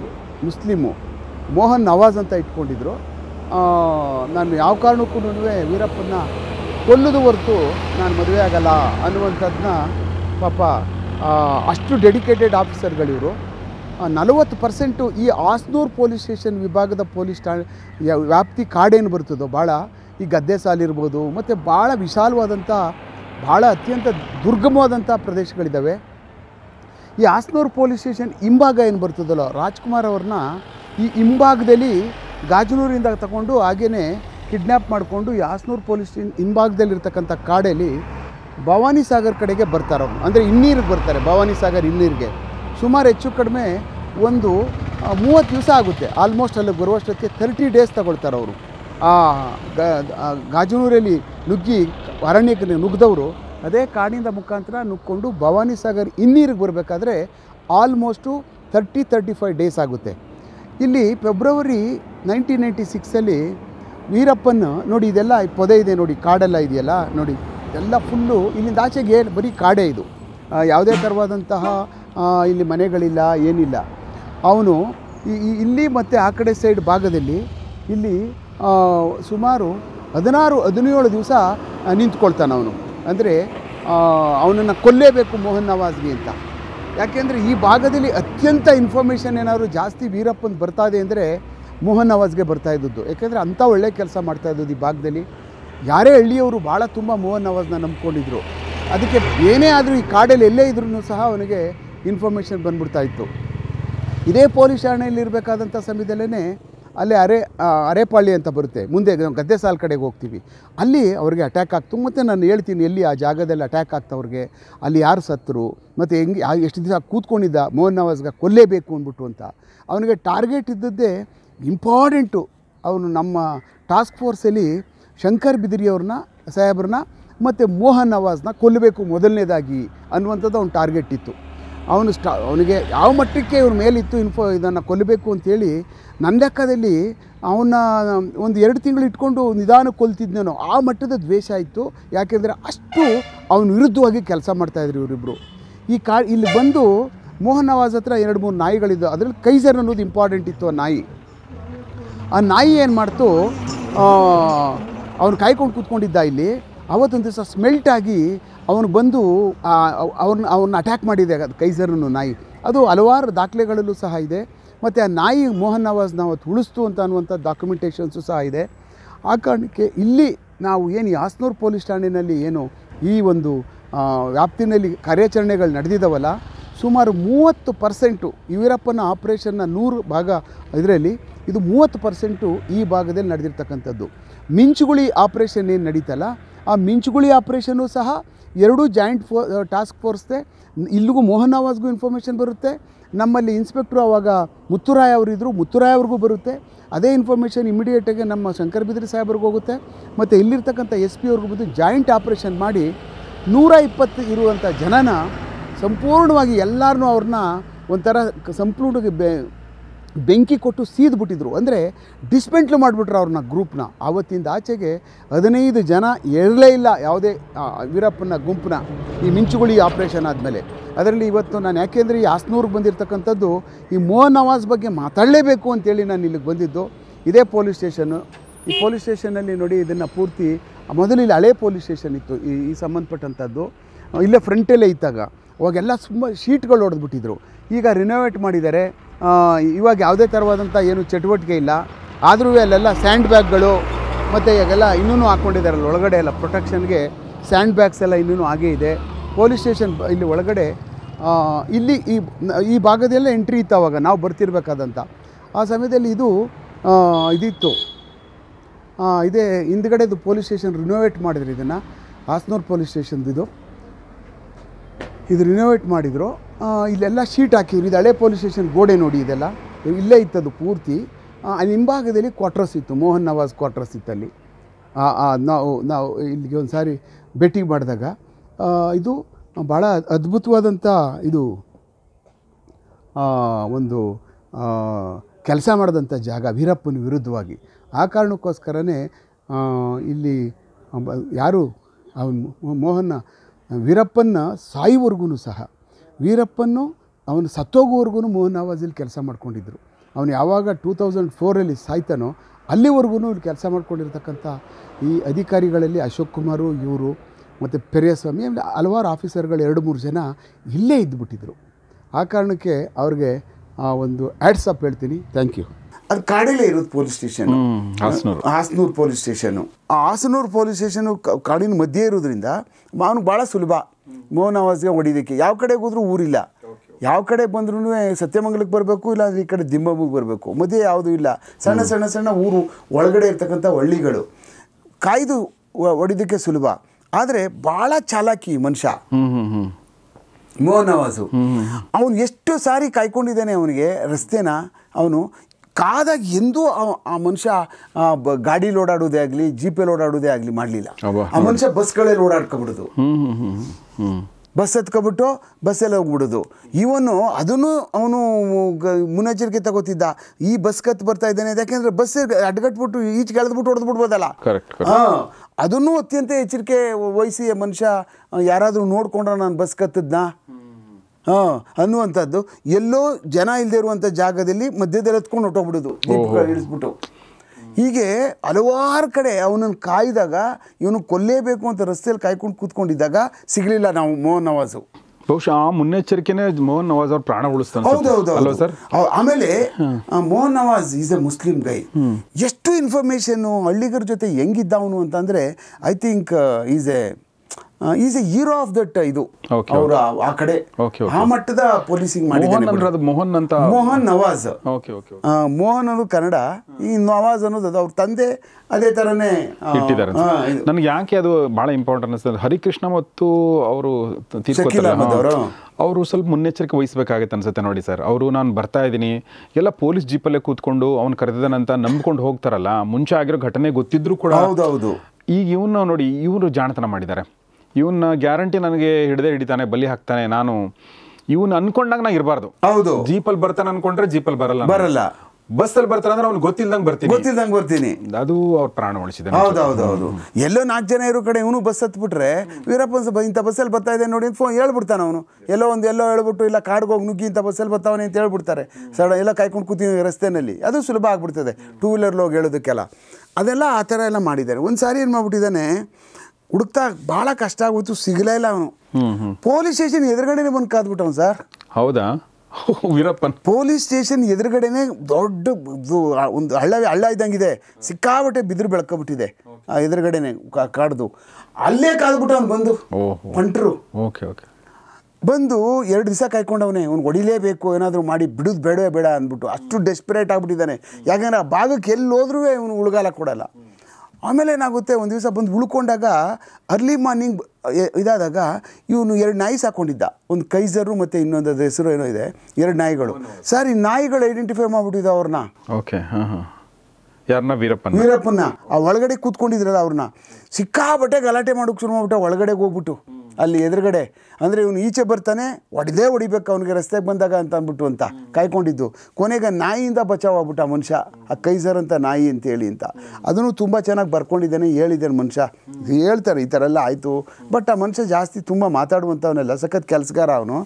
Speaker 1: ಮುಸ್ಲಿಮು ಮೋಹನ್ ನವಾಜ್ ಅಂತ ಇಟ್ಕೊಂಡಿದ್ರು ನಾನು ಯಾವ ಕಾರಣಕ್ಕೂ ವೀರಪ್ಪನ ಕೊಲ್ಲದು ಹೊರತು ನಾನು ಮದುವೆ ಆಗಲ್ಲ ಅನ್ನುವಂಥದ್ದನ್ನ ಪಾಪ ಅಷ್ಟು ಡೆಡಿಕೇಟೆಡ್ ಆಫೀಸರ್ಗಳಿವರು ನಲವತ್ತು ಪರ್ಸೆಂಟು ಈ ಆಸ್ನೂರು ಪೊಲೀಸ್ ಸ್ಟೇಷನ್ ವಿಭಾಗದ ಪೊಲೀಸ್ ಠಾಣೆ ವ್ಯಾಪ್ತಿ ಕಾಡೇನು ಬರ್ತದೋ ಭಾಳ ಈ ಗದ್ದೆ ಸಾಲಿರ್ಬೋದು ಮತ್ತು ಭಾಳ ವಿಶಾಲವಾದಂಥ ಭಾಳ ಅತ್ಯಂತ ದುರ್ಗಮವಾದಂಥ ಪ್ರದೇಶಗಳಿದ್ದಾವೆ ಈ ಆಸ್ನೂರು ಪೊಲೀಸ್ ಸ್ಟೇಷನ್ ಹಿಂಭಾಗ ಏನು ಬರ್ತದಲ್ಲ ರಾಜ್ಕುಮಾರ್ ಅವ್ರನ್ನ ಈ ಹಿಂಭಾಗದಲ್ಲಿ ಗಾಜನೂರಿಂದ ತಗೊಂಡು ಹಾಗೆಯೇ ಕಿಡ್ನ್ಯಾಪ್ ಮಾಡಿಕೊಂಡು ಯಾಸನೂರು ಪೊಲೀಸ್ ಹಿಂಭಾಗದಲ್ಲಿರ್ತಕ್ಕಂಥ ಕಾಡಲ್ಲಿ ಭವಾನಿ ಸಾಗರ್ ಕಡೆಗೆ ಬರ್ತಾರೆ ಅವರು ಅಂದರೆ ಇನ್ನೀರಿಗೆ ಬರ್ತಾರೆ ಭವಾನಿ ಸಾಗರ್ ಇನ್ನೀರಿಗೆ ಸುಮಾರು ಹೆಚ್ಚು ಕಡಿಮೆ ಒಂದು ಮೂವತ್ತು ದಿವಸ ಆಗುತ್ತೆ ಆಲ್ಮೋಸ್ಟ್ ಅಲ್ಲಿ ಬರುವಷ್ಟಕ್ಕೆ ತರ್ಟಿ ಡೇಸ್ ತಗೊಳ್ತಾರೆ ಅವರು ಆ ಗಾಜನೂರಲ್ಲಿ ನುಗ್ಗಿ ಅರಣ್ಯಕ್ಕೆ ನುಗ್ಗಿದವರು ಅದೇ ಕಾಡಿನಿಂದ ಮುಖಾಂತರ ನುಗ್ಕೊಂಡು ಭವಾನಿ ಸಾಗರ್ ಇನ್ನೀರಿಗೆ ಬರಬೇಕಾದ್ರೆ almost thirty thirty five days ಆಗುತ್ತೆ ಇಲ್ಲಿ ಫೆಬ್ರವರಿ ನೈನ್ಟೀನ್ ನೈಂಟಿ ಸಿಕ್ಸಲ್ಲಿ ವೀರಪ್ಪನ್ ನೋಡಿ ಇದೆಲ್ಲ ಪೊದೆ ಇದೆ ನೋಡಿ ಕಾಡೆಲ್ಲ ಇದೆಯಲ್ಲ ನೋಡಿ ಎಲ್ಲ ಫುಲ್ಲು ಇಲ್ಲಿಂದ ಆಚೆಗೆ ಬರೀ ಕಾಡೆ ಇದು ಯಾವುದೇ ಥರವಾದಂತಹ ಇಲ್ಲಿ ಮನೆಗಳಿಲ್ಲ ಏನಿಲ್ಲ ಅವನು ಇಲ್ಲಿ ಮತ್ತು ಆ ಕಡೆ ಸೈಡ್ ಭಾಗದಲ್ಲಿ ಇಲ್ಲಿ ಸುಮಾರು ಹದಿನಾರು ಹದಿನೇಳು ದಿವಸ ನಿಂತ್ಕೊಳ್ತಾನೆ ಅವನು ಅಂದರೆ ಅವನನ್ನು ಕೊಲ್ಲೇಬೇಕು ಮೋಹನ್ ನವಾಜ್ಗೆ ಅಂತ ಯಾಕೆಂದರೆ ಈ ಭಾಗದಲ್ಲಿ ಅತ್ಯಂತ ಇನ್ಫಾರ್ಮೇಷನ್ ಏನಾದರೂ ಜಾಸ್ತಿ ವೀರಪ್ಪನ ಬರ್ತಾ ಇದೆ ಅಂದರೆ ಮೋಹನ್ ನವಾಜ್ಗೆ ಬರ್ತಾ ಇದ್ದದ್ದು ಯಾಕೆಂದರೆ ಅಂಥ ಒಳ್ಳೆ ಕೆಲಸ ಮಾಡ್ತಾ ಇದ್ದದ್ದು ಈ ಭಾಗದಲ್ಲಿ ಯಾರೇ ಹಳ್ಳಿಯವರು ಭಾಳ ತುಂಬ ಮೋಹನ್ ನವಾಜ್ನ ನಂಬ್ಕೊಂಡಿದ್ರು ಅದಕ್ಕೆ ಏನೇ ಆದರೂ ಈ ಕಾಡಲ್ಲಿ ಎಲ್ಲೇ ಇದ್ರೂ ಸಹ ಅವನಿಗೆ ಇನ್ಫಾರ್ಮೇಷನ್ ಬಂದ್ಬಿಡ್ತಾಯಿತ್ತು ಇತ್ತು ಇದೇ ಪೊಲೀಸ್ ಠಾಣೆಯಲ್ಲಿ ಇರಬೇಕಾದಂಥ ಸಮಯದಲ್ಲೇ ಅಲ್ಲಿ ಅರೆ ಅರೆಪಾಳಿ ಅಂತ ಬರುತ್ತೆ ಮುಂದೆ ಗದ್ದೆ ಸಾಲ ಕಡೆಗೆ ಹೋಗ್ತೀವಿ ಅಲ್ಲಿ ಅವ್ರಿಗೆ ಅಟ್ಯಾಕ್ ಆಗ್ತು ಮತ್ತು ನಾನು ಹೇಳ್ತೀನಿ ಎಲ್ಲಿ ಆ ಜಾಗದಲ್ಲಿ ಅಟ್ಯಾಕ್ ಆಗ್ತವ್ರಿಗೆ ಅಲ್ಲಿ ಯಾರು ಸತ್ತರು ಮತ್ತು ಹೆಂಗೆ ಎಷ್ಟು ದಿವಸ ಕೂತ್ಕೊಂಡಿದ್ದ ಮೋಹನ್ ನವಾಜ್ಗೆ ಕೊಲ್ಲೇಬೇಕು ಅಂದ್ಬಿಟ್ಟು ಅಂತ ಅವನಿಗೆ ಟಾರ್ಗೆಟ್ ಇದ್ದದ್ದೇ ಇಂಪಾರ್ಟೆಂಟು ಅವನು ನಮ್ಮ ಟಾಸ್ಕ್ ಫೋರ್ಸಲ್ಲಿ ಶಂಕರ್ ಬಿದಿರಿಯವ್ರನ್ನ ಸಾಹೇಬ್ರನ್ನ ಮತ್ತು ಮೋಹನ್ ನವಾಜ್ನ ಕೊಲ್ಲಬೇಕು ಮೊದಲನೇದಾಗಿ ಅನ್ನುವಂಥದ್ದು ಅವ್ನು ಟಾರ್ಗೆಟ್ ಇತ್ತು ಅವನು ಸ್ಟಾ ಅವನಿಗೆ ಯಾವ ಮಟ್ಟಕ್ಕೆ ಇವ್ರ ಮೇಲಿತ್ತು ಇನ್ಫೋ ಇದನ್ನು ಕೊಲ್ಲಬೇಕು ಅಂತೇಳಿ ನನ್ನ ಲೆಕ್ಕದಲ್ಲಿ ಅವನ್ನ ಒಂದು ಎರಡು ತಿಂಗಳು ಇಟ್ಕೊಂಡು ನಿಧಾನ ಕೊಲ್ತಿದ್ನೇನೋ ಆ ಮಟ್ಟದ ದ್ವೇಷ ಇತ್ತು ಯಾಕೆಂದರೆ ಅಷ್ಟು ಅವನ ವಿರುದ್ಧವಾಗಿ ಕೆಲಸ ಮಾಡ್ತಾಯಿದ್ರು ಇವರಿಬ್ಬರು ಈ ಕಾ ಇಲ್ಲಿ ಬಂದು ಮೋಹನ್ ನವಾಜ್ ಹತ್ರ ಎರಡು ಮೂರು ನಾಯಿಗಳಿದ್ದು ಅದರಲ್ಲಿ ಕೈಸರ್ ಅನ್ನೋದು ಇಂಪಾರ್ಟೆಂಟ್ ಇತ್ತು ಆ ನಾಯಿ ಆ ನಾಯಿ ಏನು ಮಾಡ್ತು ಅವನು ಕಾಯ್ಕೊಂಡು ಕೂತ್ಕೊಂಡಿದ್ದ ಇಲ್ಲಿ ಅವತ್ತೊಂದು ದಿವಸ ಸ್ಮೆಲ್ಟ್ ಆಗಿ ಅವನು ಬಂದು ಅವ್ರನ್ನ ಅವ್ರನ್ನ ಅಟ್ಯಾಕ್ ಮಾಡಿದೆ ಅದು ಕೈಸರನ್ನು ನಾಯಿ ಅದು ಹಲವಾರು ದಾಖಲೆಗಳಲ್ಲೂ ಸಹ ಇದೆ ಮತ್ತು ಆ ನಾಯಿ ಮೋಹನ್ ನವಾಜ್ ನಾವು ಉಳಿಸ್ತು ಅಂತ ಅನ್ನುವಂಥ ಡಾಕ್ಯುಮೆಂಟೇಷನ್ಸು ಸಹ ಇದೆ ಆ ಕಾರಣಕ್ಕೆ ಇಲ್ಲಿ ನಾವು ಏನು ಈ ಹಾಸನೂರು ಪೊಲೀಸ್ ಠಾಣೆಯಲ್ಲಿ ಏನು ಈ ಒಂದು ವ್ಯಾಪ್ತಿನಲ್ಲಿ ಕಾರ್ಯಾಚರಣೆಗಳು ನಡೆದಿದ್ದಾವಲ್ಲ ಸುಮಾರು ಮೂವತ್ತು ಪರ್ಸೆಂಟು ಇವರಪ್ಪನ ಆಪ್ರೇಷನ್ನ ನೂರು ಭಾಗ ಇದರಲ್ಲಿ ಇದು ಮೂವತ್ತು ಪರ್ಸೆಂಟು ಈ ಭಾಗದಲ್ಲಿ ನಡೆದಿರ್ತಕ್ಕಂಥದ್ದು ಮಿಂಚುಗುಳಿ ಆಪ್ರೇಷನ್ ಏನು ನಡೀತಲ್ಲ ಆ ಮಿಂಚುಗುಳಿ ಆಪ್ರೇಷನ್ನು ಸಹ ಎರಡೂ ಜಾಯಿಂಟ್ ಫೋ ಟಾಸ್ಕ್ ಫೋರ್ಸ್ದೆ ಇಲ್ಲಿಗೂ ಮೋಹನ್ ಅವಾಸ್ಗೂ ಇನ್ಫಾರ್ಮೇಷನ್ ಬರುತ್ತೆ ನಮ್ಮಲ್ಲಿ ಇನ್ಸ್ಪೆಕ್ಟ್ರು ಆವಾಗ ಮುತ್ತುರಾಯ್ ಅವರಿದ್ದರು ಮುತ್ತುರಾಯ್ ಅವ್ರಿಗೂ ಬರುತ್ತೆ ಅದೇ ಇನ್ಫಾರ್ಮೇಷನ್ ಇಮಿಡಿಯೇಟಾಗಿ ನಮ್ಮ ಶಂಕರ್ ಬಿದ್ರಿ ಸಾಹೇಬ್ರಿಗೂ ಹೋಗುತ್ತೆ ಮತ್ತು ಇಲ್ಲಿರ್ತಕ್ಕಂಥ ಎಸ್ ಪಿ ಅವ್ರಿಗೂ ಬಂದು ಜಾಯಿಂಟ್ ಆಪ್ರೇಷನ್ ಮಾಡಿ ನೂರ ಇಪ್ಪತ್ತು ಇರುವಂಥ ಜನನ ಸಂಪೂರ್ಣವಾಗಿ ಎಲ್ಲರನ್ನೂ ಅವ್ರನ್ನ ಒಂಥರ ಸಂಪೂರ್ಣವಾಗಿ ಬೆ ಬೆಂಕಿ ಕೊಟ್ಟು ಸೀದ್ಬಿಟ್ಟಿದ್ರು ಅಂದರೆ ಡಿಸ್ಪೆಂಟ್ಲು ಮಾಡಿಬಿಟ್ರು ಅವ್ರನ್ನ ಗ್ರೂಪ್ನ ಆವತ್ತಿಂದ ಆಚೆಗೆ ಹದಿನೈದು ಜನ ಇರಲೇ ಇಲ್ಲ ಯಾವುದೇ ವೀರಪ್ಪನ ಗುಂಪನ್ನ ಈ ಮಿಂಚುಗುಳಿ ಆಪ್ರೇಷನ್ ಆದಮೇಲೆ ಅದರಲ್ಲಿ ಇವತ್ತು ನಾನು ಯಾಕೆಂದರೆ ಈ ಹಾಸನೂರಿಗೆ ಬಂದಿರತಕ್ಕಂಥದ್ದು ಈ ಮೋಹನ್ ನವಾಜ್ ಬಗ್ಗೆ ಮಾತಾಡಲೇಬೇಕು ಅಂತೇಳಿ ನಾನು ಇಲ್ಲಿಗೆ ಬಂದಿದ್ದು ಇದೇ ಪೊಲೀಸ್ ಸ್ಟೇಷನ್ನು ಈ ಪೊಲೀಸ್ ಸ್ಟೇಷನಲ್ಲಿ ನೋಡಿ ಇದನ್ನು ಪೂರ್ತಿ ಮೊದಲು ಇಲ್ಲಿ ಹಳೆ ಪೊಲೀಸ್ ಸ್ಟೇಷನ್ ಇತ್ತು ಈ ಈ ಸಂಬಂಧಪಟ್ಟಂಥದ್ದು ಇಲ್ಲೇ ಫ್ರಂಟಲ್ಲೇ ಇದ್ದಾಗ ಅವಾಗೆಲ್ಲ ಸುಮ್ಮ ಶೀಟ್ಗಳು ಹೊಡೆದ್ಬಿಟ್ಟಿದ್ರು ಈಗ ರಿನೋವೇಟ್ ಮಾಡಿದ್ದಾರೆ ಇವಾಗ ಯಾವುದೇ ಥರವಾದಂಥ ಏನು ಚಟುವಟಿಕೆ ಇಲ್ಲ ಆದರೂ ಅಲ್ಲೆಲ್ಲ ಸ್ಯಾಂಡ್ ಬ್ಯಾಗ್ಗಳು ಮತ್ತು ಈಗೆಲ್ಲ ಇನ್ನೂ ಹಾಕ್ಕೊಂಡಿದ್ದಾರಲ್ಲ ಒಳಗಡೆ ಎಲ್ಲ ಪ್ರೊಟೆಕ್ಷನ್ಗೆ ಸ್ಯಾಂಡ್ ಬ್ಯಾಗ್ಸ್ ಎಲ್ಲ ಇನ್ನೂ ಹಾಗೇ ಇದೆ ಪೊಲೀಸ್ ಸ್ಟೇಷನ್ ಇಲ್ಲಿ ಒಳಗಡೆ ಇಲ್ಲಿ ಈ ಈ ಭಾಗದೆಲ್ಲ ಎಂಟ್ರಿ ಇತ್ತು ಆವಾಗ ನಾವು ಬರ್ತಿರ್ಬೇಕಾದಂಥ ಆ ಸಮಯದಲ್ಲಿ ಇದು ಇದಿತ್ತು ಇದೇ ಹಿಂದ್ಗಡೆದು ಪೊಲೀಸ್ ಸ್ಟೇಷನ್ ರಿನೋವೇಟ್ ಮಾಡಿದ್ರು ಇದನ್ನು ಹಾಸನೂರು ಪೊಲೀಸ್ ಸ್ಟೇಷನ್ದು ಇದು ಇದು ರಿನೋವೇಟ್ ಮಾಡಿದರು ಇಲ್ಲೆಲ್ಲ ಶೀಟ್ ಹಾಕಿದ್ರು ಇದು ಹಳೆ ಪೊಲೀಸ್ ಸ್ಟೇಷನ್ ಗೋಡೆ ನೋಡಿ ಇದೆಲ್ಲ ಇಲ್ಲೇ ಇತ್ತದು ಪೂರ್ತಿ ಅಲ್ಲಿ ಹಿಂಭಾಗದಲ್ಲಿ ಕ್ವಾಟ್ರಸ್ ಇತ್ತು ಮೋಹನ್ ನವಾಜ್ ಕ್ವಾರ್ಟರ್ಸ್ ಇತ್ತಲ್ಲಿ ನಾವು ನಾವು ಇಲ್ಲಿಗೆ ಒಂದು ಸಾರಿ ಭೇಟಿ ಮಾಡಿದಾಗ ಇದು ಭಾಳ ಅದ್ಭುತವಾದಂಥ ಇದು ಒಂದು ಕೆಲಸ ಮಾಡಿದಂಥ ಜಾಗ ವೀರಪ್ಪನ ವಿರುದ್ಧವಾಗಿ ಆ ಕಾರಣಕ್ಕೋಸ್ಕರನೇ ಇಲ್ಲಿ ಯಾರು ಅವನು ಮೋಹನ್ನ ವೀರಪ್ಪನ್ನ ಸಾಯುವರ್ಗೂ ಸಹ ವೀರಪ್ಪನ್ನು ಅವನು ಸತ್ತೋಗುವವರೆಗೂ ಮೋಹನ್ ಆವಾಜಲ್ಲಿ ಕೆಲಸ ಮಾಡ್ಕೊಂಡಿದ್ರು ಅವನು ಯಾವಾಗ ಟೂ ತೌಸಂಡ್ ಫೋರಲ್ಲಿ ಸಾಯ್ತಾನೋ ಅಲ್ಲಿವರೆಗೂ ಇಲ್ಲಿ ಕೆಲಸ ಮಾಡ್ಕೊಂಡಿರ್ತಕ್ಕಂಥ ಈ ಅಧಿಕಾರಿಗಳಲ್ಲಿ ಅಶೋಕ್ ಕುಮಾರು ಇವರು ಮತ್ತು ಪೆರಿಯಸ್ವಾಮಿ ಆಮೇಲೆ ಹಲವಾರು ಆಫೀಸರ್ಗಳು ಎರಡು ಮೂರು ಜನ ಇಲ್ಲೇ ಇದ್ದುಬಿಟ್ಟಿದ್ರು ಆ ಕಾರಣಕ್ಕೆ ಅವ್ರಿಗೆ ಆ ಒಂದು ಅಪ್ ಹೇಳ್ತೀನಿ ಥ್ಯಾಂಕ್ ಯು ಅದು ಕಾಡಲ್ಲೇ ಇರೋದು police station Hasanur Hasanur police station ಆ ಹಾಸನೂರು ಪೊಲೀಸ್ ಸ್ಟೇಷನು ಕಾಡಿನ ಮಧ್ಯೆ ಇರೋದ್ರಿಂದ ಅವನು ಭಾಳ ಸುಲಭ ಮೋಹನ್ ಆವಾಜ್ಗೆ ಹೊಡಿದಕ್ಕೆ ಯಾವ ಕಡೆ ಹೋದ್ರೂ ಊರಿಲ್ಲ ಯಾವ ಕಡೆ ಬಂದ್ರೂ ಸತ್ಯಮಂಗಲಕ್ಕೆ ಬರಬೇಕು ಇಲ್ಲ ಈ ಕಡೆ ದಿಂಬಮ್ಮಗೆ ಬರಬೇಕು ಮಧ್ಯೆ ಯಾವುದೂ ಇಲ್ಲ ಸಣ್ಣ ಸಣ್ಣ ಸಣ್ಣ ಊರು ಒಳಗಡೆ ಇರ್ತಕ್ಕಂಥ ಹಳ್ಳಿಗಳು ಕಾಯ್ದು ಹೊಡಿದಕ್ಕೆ ಸುಲಭ ಆದರೆ ಭಾಳ ಚಾಲಾಕಿ ಮನುಷ್ಯ ಮೋಹನ್ ಅವನು ಎಷ್ಟು ಸಾರಿ ಕಾಯ್ಕೊಂಡಿದ್ದಾನೆ ಅವನಿಗೆ ರಸ್ತೆನ ಅವನು ಕಾದಾಗ ಎಂದೂ ಆ ಮನುಷ್ಯ ಗಾಡಿ ಓಡಾಡೋದೇ ಆಗಲಿ ಜೀಪೇಲಿ ಓಡಾಡೋದೇ ಆಗಲಿ ಮಾಡಲಿಲ್ಲ ಆ ಮನುಷ್ಯ ಬಸ್ಗಳಲ್ಲಿ ಓಡಾಡ್ಕೊಬಿಡೋದು ಬಸ್ ಹತ್ಕೊಬಿಟ್ಟು ಬಸ್ಸಲ್ಲಿ ಹೋಗ್ಬಿಡೋದು ಇವನು ಅದನ್ನು ಅವನು ಮುನ್ನೆಚ್ಚರಿಕೆ ತಗೋತಿದ್ದ ಈ ಬಸ್ ಕತ್ ಬರ್ತಾ ಇದ್ದಾನೆ ಯಾಕೆಂದ್ರೆ ಬಸ್ ಅಡ್ಗಟ್ಬಿಟ್ಟು ಈಚೆ ಕೆಳದ್ಬಿಟ್ಟು ಹೊಡೆದ್ಬಿಡ್ಬೋದಲ್ಲ ಹಾಂ ಅದನ್ನು ಅತ್ಯಂತ ಎಚ್ಚರಿಕೆ ವಹಿಸಿ ಮನುಷ್ಯ ಯಾರಾದರೂ ನೋಡ್ಕೊಂಡ್ರ ನಾನು ಬಸ್ ಕತ್ತದ್ನ ಹಾಂ ಅನ್ನುವಂಥದ್ದು ಎಲ್ಲೋ ಜನ ಇಲ್ಲದೆ ಇರುವಂಥ ಜಾಗದಲ್ಲಿ ಮಧ್ಯದಲ್ಲಿ ಹತ್ಕೊಂಡು ಹೊಟ್ಟೋಗ್ಬಿಡೋದು ಇಳಿಸ್ಬಿಟ್ಟು ಹೀಗೆ ಹಲವಾರು ಕಡೆ ಅವನನ್ನು ಕಾಯ್ದಾಗ ಇವನು ಕೊಲ್ಲೇಬೇಕು ಅಂತ ರಸ್ತೆಯಲ್ಲಿ ಕಾಯ್ಕೊಂಡು ಕೂತ್ಕೊಂಡಿದ್ದಾಗ ಸಿಗಲಿಲ್ಲ ನಾವು ಮೋಹನ್ ನವಾಜು ಬಹುಶಃ ಆ ಮುನ್ನೆಚ್ಚರಿಕೆನೇ ಮೋಹನ್ ನವಾಜ್ ಅವ್ರ ಪ್ರಾಣ ಉಳಿಸ್ತಾನೆ ಹೌದೌದು ಸರ್ ಆಮೇಲೆ Mohan Nawaz is a Muslim guy ಎಷ್ಟು ಇನ್ಫಾರ್ಮೇಷನ್ನು ಹಳ್ಳಿಗರ ಜೊತೆ ಹೆಂಗಿದ್ದ ಅವನು ಅಂತಂದರೆ I think is a is a hero of that ಇದು ಅವರ ಆ ಕಡೆ ಆ ಮಟ್ಟದ ಪೊಲೀಸಿಂಗ್ ಮೋಹನ್ ಅಂತ ಮೋಹನ್ ನವಾಜ್ ಮೋಹನ್ ಅದು ಕನ್ನಡ ಈ ನವಾಜ್ ಅನ್ನೋದು ಅದು ಅವ್ರ ತಂದೆ ಅದೇ ತರನೇ ಇಟ್ಟಿದ್ದಾರೆ
Speaker 2: ನನಗೆ ಯಾಕೆ ಅದು ಬಹಳ ಇಂಪಾರ್ಟೆಂಟ್ ಅನಿಸ್ತದೆ ಹರಿಕೃಷ್ಣ ಮತ್ತು ಅವರು ಅವರು ಸ್ವಲ್ಪ ಮುನ್ನೆಚ್ಚರಿಕೆ ವಹಿಸಬೇಕಾಗತ್ತೆ ಅನ್ಸುತ್ತೆ ನೋಡಿ ಸರ್ ಅವರು ನಾನು ಬರ್ತಾ ಇದ್ದೀನಿ ಎಲ್ಲ ಪೊಲೀಸ್ ಜೀಪಲ್ಲೇ ಕೂತ್ಕೊಂಡು ಅವ್ನು ಅಂತ ನಂಬ್ಕೊಂಡು ಹೋಗ್ತಾರಲ್ಲ ಮುಂಚೆ ಆಗಿರೋ ಘಟನೆ ಗೊತ್ತಿದ್ರು ಕೂಡ ಹೌದು ಈಗ ಇವನು ನೋಡಿ ಇವರು ಜಾಣತನ ಮಾಡಿದ್ದಾರೆ ಇವನ್ನ ಗ್ಯಾರಂಟಿ ನನಗೆ ಹಿಡದೆ ಹಿಡಿತಾನೆ ಬಲಿ ಹಾಕ್ತಾನೆ ನಾನು ಇವನ್ ಅನ್ಕೊಂಡಾಗ ನಾ ಇರಬಾರ್ದು ಹೌದು ಜೀಪಲ್ಲಿ ಬರ್ತಾನೆ ಅನ್ಕೊಂಡ್ರೆ ಜೀಪಲ್ಲಿ ಬರಲ್ಲ ಬರಲ್ಲ ಬಸ್ ಅಲ್ಲಿ ಬರ್ತಾರೆ ಅಂದ್ರೆ ಅವ್ನು ಗೊತ್ತಿಲ್ದಂಗ್ ಬರ್ತೀನಿ ಗೊತ್ತಿಲ್ದಂಗ್ ಬರ್ತೀನಿ ಅದು ಅವ್ರ ಪ್ರಾಣ ಉಳಿಸಿದೆ ಹೌದು ಹೌದು
Speaker 1: ಹೌದು ಎಲ್ಲೋ ನಾಲ್ಕು ಜನ ಇರೋ ಕಡೆ ಇವನು ಬಸ್ ಹತ್ಬಿಟ್ರೆ ವೀರಪ್ಪ ಇಂಥ ಬಸ್ಸಲ್ಲಿ ಬರ್ತಾ ಇದೆ ನೋಡಿ ಅಂತ ಫೋನ್ ಹೇಳ್ಬಿಡ್ತಾನೆ ಅವನು ಎಲ್ಲೋ ಒಂದು ಎಲ್ಲೋ ಹೇಳ್ಬಿಟ್ಟು ಇಲ್ಲ ಕಾಡ್ಗೆ ಹೋಗಿ ನುಗ್ಗಿ ಇಂತ ಬಸ್ಸಲ್ಲಿ ಬರ್ತಾವನೆ ಅಂತ ಹೇಳ್ಬಿಡ್ತಾರೆ ಸಡ ಎಲ್ಲ ಕಾಯ್ಕೊಂಡು ಕೂತೀವಿ ರಸ್ತೆಯಲ್ಲಿ ಅದು ಸುಲಭ ಆಗ್ಬಿಡ್ತದೆ ಟೂ ವೀಲರ್ ಹೋಗಿ ಹೇಳೋದಕ್ಕೆಲ್ಲ ಅದೆಲ್ಲ ಆ ಥರ ಎಲ್ಲ ಮಾಡಿದ್ದಾರೆ ಒಂದು ಸಾರಿ ಏನು ಮಾಡ್ಬಿಟ್ಟಿದ್ದಾನೆ ಹುಡುಕ್ತಾ ಭಾಳ ಕಷ್ಟ ಆಗೋಯ್ತು ಸಿಗಲೇ ಇಲ್ಲ ಅವನು ಪೊಲೀಸ್ ಸ್ಟೇಷನ್ ಎದುರುಗಡೆನೆ ಬಂದು ಕಾದ್ಬಿಟ್ಟವನು ಸರ್ ಹೌದಾ ವೀರಪ್ಪನ್ ಪೊಲೀಸ್ ಸ್ಟೇಷನ್ ಎದುರುಗಡೆನೆ ದೊಡ್ಡ ಒಂದು ಹಳ್ಳ ಹಳ್ಳ ಇದ್ದಂಗಿದೆ ಸಿಕ್ಕಾಬಟ್ಟೆ ಬಿದಿರು ಬೆಳ್ಕೊಬಿಟ್ಟಿದೆ ಆ ಎದುರುಗಡೆನೆ ಕಾಡ್ದು ಅಲ್ಲೇ ಕಾದ್ಬಿಟ್ಟು ಅವ್ನು ಬಂದು ಹೊಂಟ್ರು ಓಕೆ ಓಕೆ ಬಂದು ಎರಡು ದಿವಸ ಕಾಯ್ಕೊಂಡವನೇ ಅವ್ನು ಹೊಡಿಲೇಬೇಕು ಏನಾದರೂ ಮಾಡಿ ಬಿಡೋದು ಬೇಡವೇ ಬೇಡ ಅಂದ್ಬಿಟ್ಟು ಅಷ್ಟು ಡೆಸ್ಪರೇಟ್ ಆಗಿಬಿಟ್ಟಿದ್ದಾನೆ ಯಾಕಂದ್ರೆ ಆ ಭಾಗಕ್ಕೆ ಎಲ್ಲಿ ಹೋದ್ರೂ ಇವನು ಉಳಗಾಲ ಕೊಡಲ್ಲ ಆಮೇಲೆ ಏನಾಗುತ್ತೆ ಒಂದು ದಿವಸ ಬಂದು ಉಳ್ಕೊಂಡಾಗ ಅರ್ಲಿ ಮಾರ್ನಿಂಗ್ ಇದಾದಾಗ ಇವನು ಎರಡು ನಾಯಿ ಸಾಕೊಂಡಿದ್ದ ಒಂದು ಕೈಸರು ಮತ್ತು ಇನ್ನೊಂದು ಅದರ ಹೆಸರು ಏನೋ ಇದೆ ಎರಡು ನಾಯಿಗಳು ಸರ್ ಈ ನಾಯಿಗಳು ಐಡೆಂಟಿಫೈ ಮಾಡಿಬಿಟ್ಟಿದ್ದ ಅವ್ರನ್ನ
Speaker 2: ಓಕೆ ಹಾಂ ಹಾಂ ಯಾರನ್ನ ವೀರಪ್ಪನ
Speaker 1: ವೀರಪ್ಪನ ಆ ಒಳಗಡೆ ಕೂತ್ಕೊಂಡಿದ್ರಲ್ಲ ಅವ್ರನ್ನ ಸಿಕ್ಕಾಬಟ್ಟೆ ಗಲಾಟೆ ಮಾಡೋಕ್ಕೆ ಶುರು ಮಾಡ್ಬಿಟ್ಟು ಒಳಗಡೆ ಹೋಗ್ಬಿಟ್ಟು ಅಲ್ಲಿ ಎದುರುಗಡೆ ಅಂದರೆ ಇವನು ಈಚೆ ಬರ್ತಾನೆ ಹೊಡೆದೇ ಹೊಡಿಬೇಕು ಅವನಿಗೆ ರಸ್ತೆಗೆ ಬಂದಾಗ ಅಂತ ಅಂದ್ಬಿಟ್ಟು ಅಂತ ಕಾಯ್ಕೊಂಡಿದ್ದು ಕೊನೆಗೆ ನಾಯಿಯಿಂದ ಆ ಮನುಷ್ಯ ಆ ಕೈಸರ್ ಅಂತ ನಾಯಿ ಅಂತ ಹೇಳಿ ಅಂತ ಅದನ್ನು ತುಂಬ ಚೆನ್ನಾಗಿ ಬರ್ಕೊಂಡಿದ್ದಾನೆ ಹೇಳಿದ್ದಾನೆ ಮನುಷ್ಯ ಹೇಳ್ತಾರೆ ಈ ಥರ ಎಲ್ಲ ಆಯಿತು ಬಟ್ ಆ ಮನುಷ್ಯ ಜಾಸ್ತಿ ತುಂಬ ಮಾತಾಡುವಂಥವನ್ನೆಲ್ಲ ಸಖತ್ ಕೆಲಸಗಾರ ಅವನು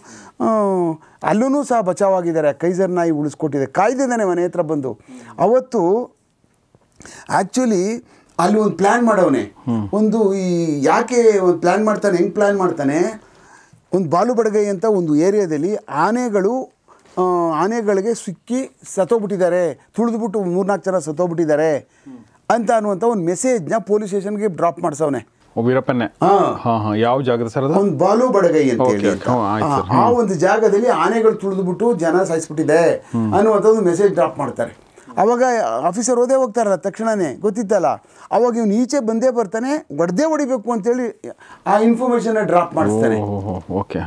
Speaker 1: ಅಲ್ಲೂ ಸಹ ಬಚಾವಾಗಿದ್ದಾರೆ ಆ ಕೈಸರ್ ನಾಯಿ ಉಳಿಸ್ಕೊಟ್ಟಿದೆ ಕಾಯ್ದಿದ್ದಾನೆ ಮನೆ ಹತ್ರ ಬಂದು ಅವತ್ತು ಆ್ಯಕ್ಚುಲಿ ಅಲ್ಲಿ ಒಂದು ಪ್ಲ್ಯಾನ್ ಮಾಡವನೆ ಒಂದು ಈ ಯಾಕೆ ಒಂದು ಪ್ಲ್ಯಾನ್ ಮಾಡ್ತಾನೆ ಹೆಂಗೆ ಪ್ಲ್ಯಾನ್ ಮಾಡ್ತಾನೆ ಒಂದು ಬಾಲು ಬಡಗೈ ಅಂತ ಒಂದು ಏರಿಯಾದಲ್ಲಿ ಆನೆಗಳು ಆನೆಗಳಿಗೆ ಸಿಕ್ಕಿ ಸತ್ತೋಗ್ಬಿಟ್ಟಿದ್ದಾರೆ ತುಳಿದ್ಬಿಟ್ಟು ಮೂರ್ನಾಲ್ಕು ಜನ ಸತ್ತೋಗ್ಬಿಟ್ಟಿದ್ದಾರೆ ಅಂತ ಅನ್ನುವಂಥ ಒಂದು ಮೆಸೇಜ್ನ ಪೊಲೀಸ್ ಸ್ಟೇಷನ್ಗೆ ಡ್ರಾಪ್ ಮಾಡಿಸವನೆ ಹಾ ಯಾವ ಜಾಗದ ಸರ್ ಒಂದು ಬಾಲು ಬಡಗೈ ಅಂತ ಹೇಳಿ ಆ ಒಂದು ಜಾಗದಲ್ಲಿ ಆನೆಗಳು ತುಳಿದ್ಬಿಟ್ಟು ಜನ ಸಾಯಿಸ್ಬಿಟ್ಟಿದೆ ಅನ್ನುವಂಥ ಒಂದು ಮೆಸೇಜ್ ಡ್ರಾಪ್ ಮಾಡ್ತಾರೆ ಅವಾಗ ಆಫೀಸರ್ ಓದೇ ಹೋಗ್ತಾರಲ್ಲ ತಕ್ಷಣನೇ ಗೊತ್ತಿತ್ತಲ್ಲ ಅವಾಗ ಇವನು ಈಚೆ ಬಂದೇ ಬರ್ತಾನೆ ಒಡ್ದೇ ಹೊಡಿಬೇಕು ಅಂತೇಳಿ ಆ ಇನ್ಫಾರ್ಮೇಶನ್ ಡ್ರಾಪ್ ಮಾಡಿಸ್ತಾನೆ ಓಕೆ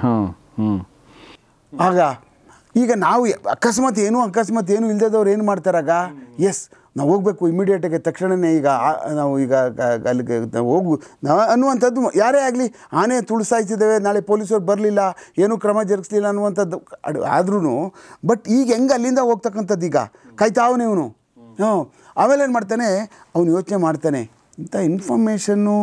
Speaker 1: ಆಗ ಈಗ ನಾವು ಅಕಸ್ಮಾತ್ ಏನು ಅಕಸ್ಮಾತ್ ಏನು ಇಲ್ದೇದವ್ರು ಏನು ಮಾಡ್ತಾರಾಗ ಎಸ್ ನಾವು ಹೋಗ್ಬೇಕು ಇಮಿಡಿಯೇಟಾಗಿ ತಕ್ಷಣವೇ ಈಗ ನಾವು ಈಗ ಅಲ್ಲಿಗೆ ಹೋಗು ಅನ್ನುವಂಥದ್ದು ಯಾರೇ ಆಗಲಿ ಆನೆ ತುಳಿಸಾಯ್ತಿದ್ದೇವೆ ನಾಳೆ ಪೊಲೀಸರು ಬರಲಿಲ್ಲ ಏನೂ ಕ್ರಮ ಜರುಗಿಸ್ಲಿಲ್ಲ ಅನ್ನುವಂಥದ್ದು ಅಡು ಆದ್ರೂ ಬಟ್ ಈಗ ಹೆಂಗೆ ಅಲ್ಲಿಂದ ಹೋಗ್ತಕ್ಕಂಥದ್ದು ಈಗ ಕಾಯ್ತಾವನೇ ಇವನು ಹ್ಞೂ ಆಮೇಲೆ ಏನು ಮಾಡ್ತಾನೆ ಅವನು ಯೋಚನೆ ಮಾಡ್ತಾನೆ ಇಂಥ ಇನ್ಫಾರ್ಮೇಷನ್ನು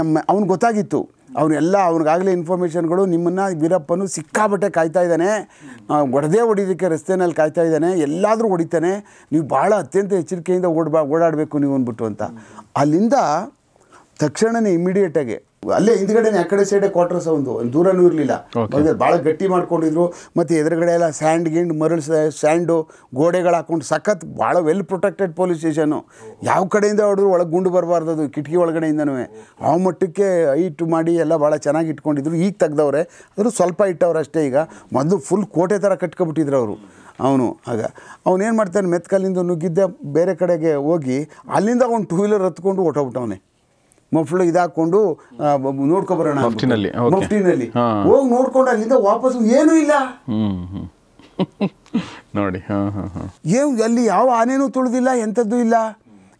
Speaker 1: ನಮ್ಮ ಅವ್ನಿಗೆ ಗೊತ್ತಾಗಿತ್ತು ಅವನ್ನೆಲ್ಲ ಅವ್ನಿಗಾಗಲೇ ಇನ್ಫಾರ್ಮೇಷನ್ಗಳು ನಿಮ್ಮನ್ನು ವೀರಪ್ಪನು ಸಿಕ್ಕಾಬಟ್ಟೆ ಕಾಯ್ತಾ ಇದ್ದಾನೆ ಹೊಡೆದೇ ಹೊಡಿದಕ್ಕೆ ರಸ್ತೆನಲ್ಲಿ ಕಾಯ್ತಾ ಇದ್ದಾನೆ ಎಲ್ಲಾದರೂ ಹೊಡಿತಾನೆ ನೀವು ಭಾಳ ಅತ್ಯಂತ ಎಚ್ಚರಿಕೆಯಿಂದ ಓಡ್ಬಾ ಓಡಾಡಬೇಕು ನೀವು ಅಂದ್ಬಿಟ್ಟು ಅಂತ ಅಲ್ಲಿಂದ ತಕ್ಷಣವೇ ಇಮ್ಮಿಡಿಯೇಟಾಗಿ ಅಲ್ಲೇ ಹಿಂದ್ಗಡೆ ಆ ಕಡೆ ಸೈಡೆ ಕ್ವಾರ್ಟರ್ಸ್ ಒಂದು ದೂರನೂ ಇರಲಿಲ್ಲ ಭಾಳ ಗಟ್ಟಿ ಮಾಡ್ಕೊಂಡಿದ್ರು ಮತ್ತು ಎದುರುಗಡೆ ಎಲ್ಲ ಸ್ಯಾಂಡ್ ಗಿಂಡ್ ಮರಳು ಸ್ಯಾಂಡು ಗೋಡೆಗಳು ಹಾಕೊಂಡು ಸಖತ್ ಭಾಳ ವೆಲ್ ಪ್ರೊಟೆಕ್ಟೆಡ್ ಪೊಲೀಸ್ ಸ್ಟೇಷನು ಯಾವ ಕಡೆಯಿಂದ ಹೊಡೆದ್ರು ಒಳಗೆ ಗುಂಡು ಬರಬಾರ್ದು ಅದು ಕಿಟಕಿ ಒಳಗಡೆಯಿಂದನೂ ಆ ಮಟ್ಟಕ್ಕೆ ಹೈಟ್ ಮಾಡಿ ಎಲ್ಲ ಭಾಳ ಚೆನ್ನಾಗಿ ಇಟ್ಕೊಂಡಿದ್ರು ಈಗ ತೆಗ್ದವ್ರೆ ಆದರೂ ಸ್ವಲ್ಪ ಇಟ್ಟವ್ರು ಅಷ್ಟೇ ಈಗ ಮೊದಲು ಫುಲ್ ಕೋಟೆ ಥರ ಕಟ್ಕೊಬಿಟ್ಟಿದ್ರು ಅವರು ಅವನು ಆಗ ಅವನೇನು ಮಾಡ್ತಾನೆ ಮೆತ್ಕಲ್ಲಿಂದ ನುಗ್ಗಿದ್ದ ಬೇರೆ ಕಡೆಗೆ ಹೋಗಿ ಅಲ್ಲಿಂದ ಅವ್ನು ಟೂ ವೀಲರ್ ಹತ್ಕೊಂಡು ಹೊಟ್ಟೋಗ್ಬಿಟ್ಟವನೇ ಮಫ್ಳು ಇದಾಕೊಂಡು ನೋಡ್ಕೊಬರೋಣ ಮಫ್ಟಿನಲ್ಲಿ ಹೋಗಿ ನೋಡ್ಕೊಂಡು ಅಲ್ಲಿಂದ ವಾಪಸ್ ಏನೂ ಇಲ್ಲ
Speaker 2: ನೋಡಿ
Speaker 1: ಏನು ಅಲ್ಲಿ ಯಾವ ಆನೆನೂ ತುಳಿದಿಲ್ಲ ಎಂಥದ್ದು ಇಲ್ಲ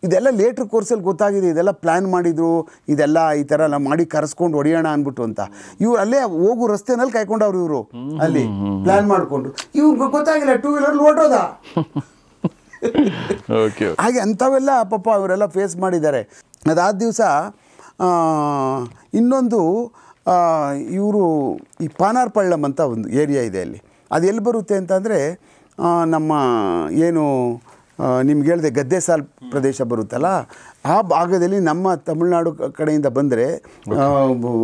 Speaker 1: ಇದೆಲ್ಲ ಲೇಟ್ರ್ ಕೋರ್ಸಲ್ಲಿ ಗೊತ್ತಾಗಿದೆ ಇದೆಲ್ಲ ಪ್ಲ್ಯಾನ್ ಮಾಡಿದ್ರು ಇದೆಲ್ಲ ಈ ಥರ ಎಲ್ಲ ಮಾಡಿ ಕರೆಸ್ಕೊಂಡು ಹೊಡೆಯೋಣ ಅಂದ್ಬಿಟ್ಟು ಅಂತ ಇವ್ರು ಅಲ್ಲೇ ಹೋಗು ರಸ್ತೆನಲ್ಲಿ ಕಾಯ್ಕೊಂಡವ್ರು ಇವರು ಅಲ್ಲಿ ಪ್ಲ್ಯಾನ್ ಮಾಡಿಕೊಂಡು ಇವ್ರಿಗೆ ಗೊತ್ತಾಗಿಲ್ಲ ಟೂ ವೀಲರ್ ಓಟೋದ ಹಾಗೆ ಅಂಥವೆಲ್ಲ ಪಾಪ ಅವರೆಲ್ಲ ಫೇಸ್ ಮಾಡಿದ್ದಾರೆ ಅದಾದ ದಿವಸ ಇನ್ನೊಂದು ಇವರು ಈ ಪಾನಾರ್ಪಳ್ಳಂ ಅಂತ ಒಂದು ಏರಿಯಾ ಇದೆ ಅಲ್ಲಿ ಅದು ಎಲ್ಲಿ ಬರುತ್ತೆ ಅಂತಂದರೆ ನಮ್ಮ ಏನು ನಿಮ್ಗೆ ಹೇಳಿದೆ ಗದ್ದೆ ಸಾಲ್ ಪ್ರದೇಶ ಬರುತ್ತಲ್ಲ ಆ ಭಾಗದಲ್ಲಿ ನಮ್ಮ ತಮಿಳ್ನಾಡು ಕಡೆಯಿಂದ ಬಂದರೆ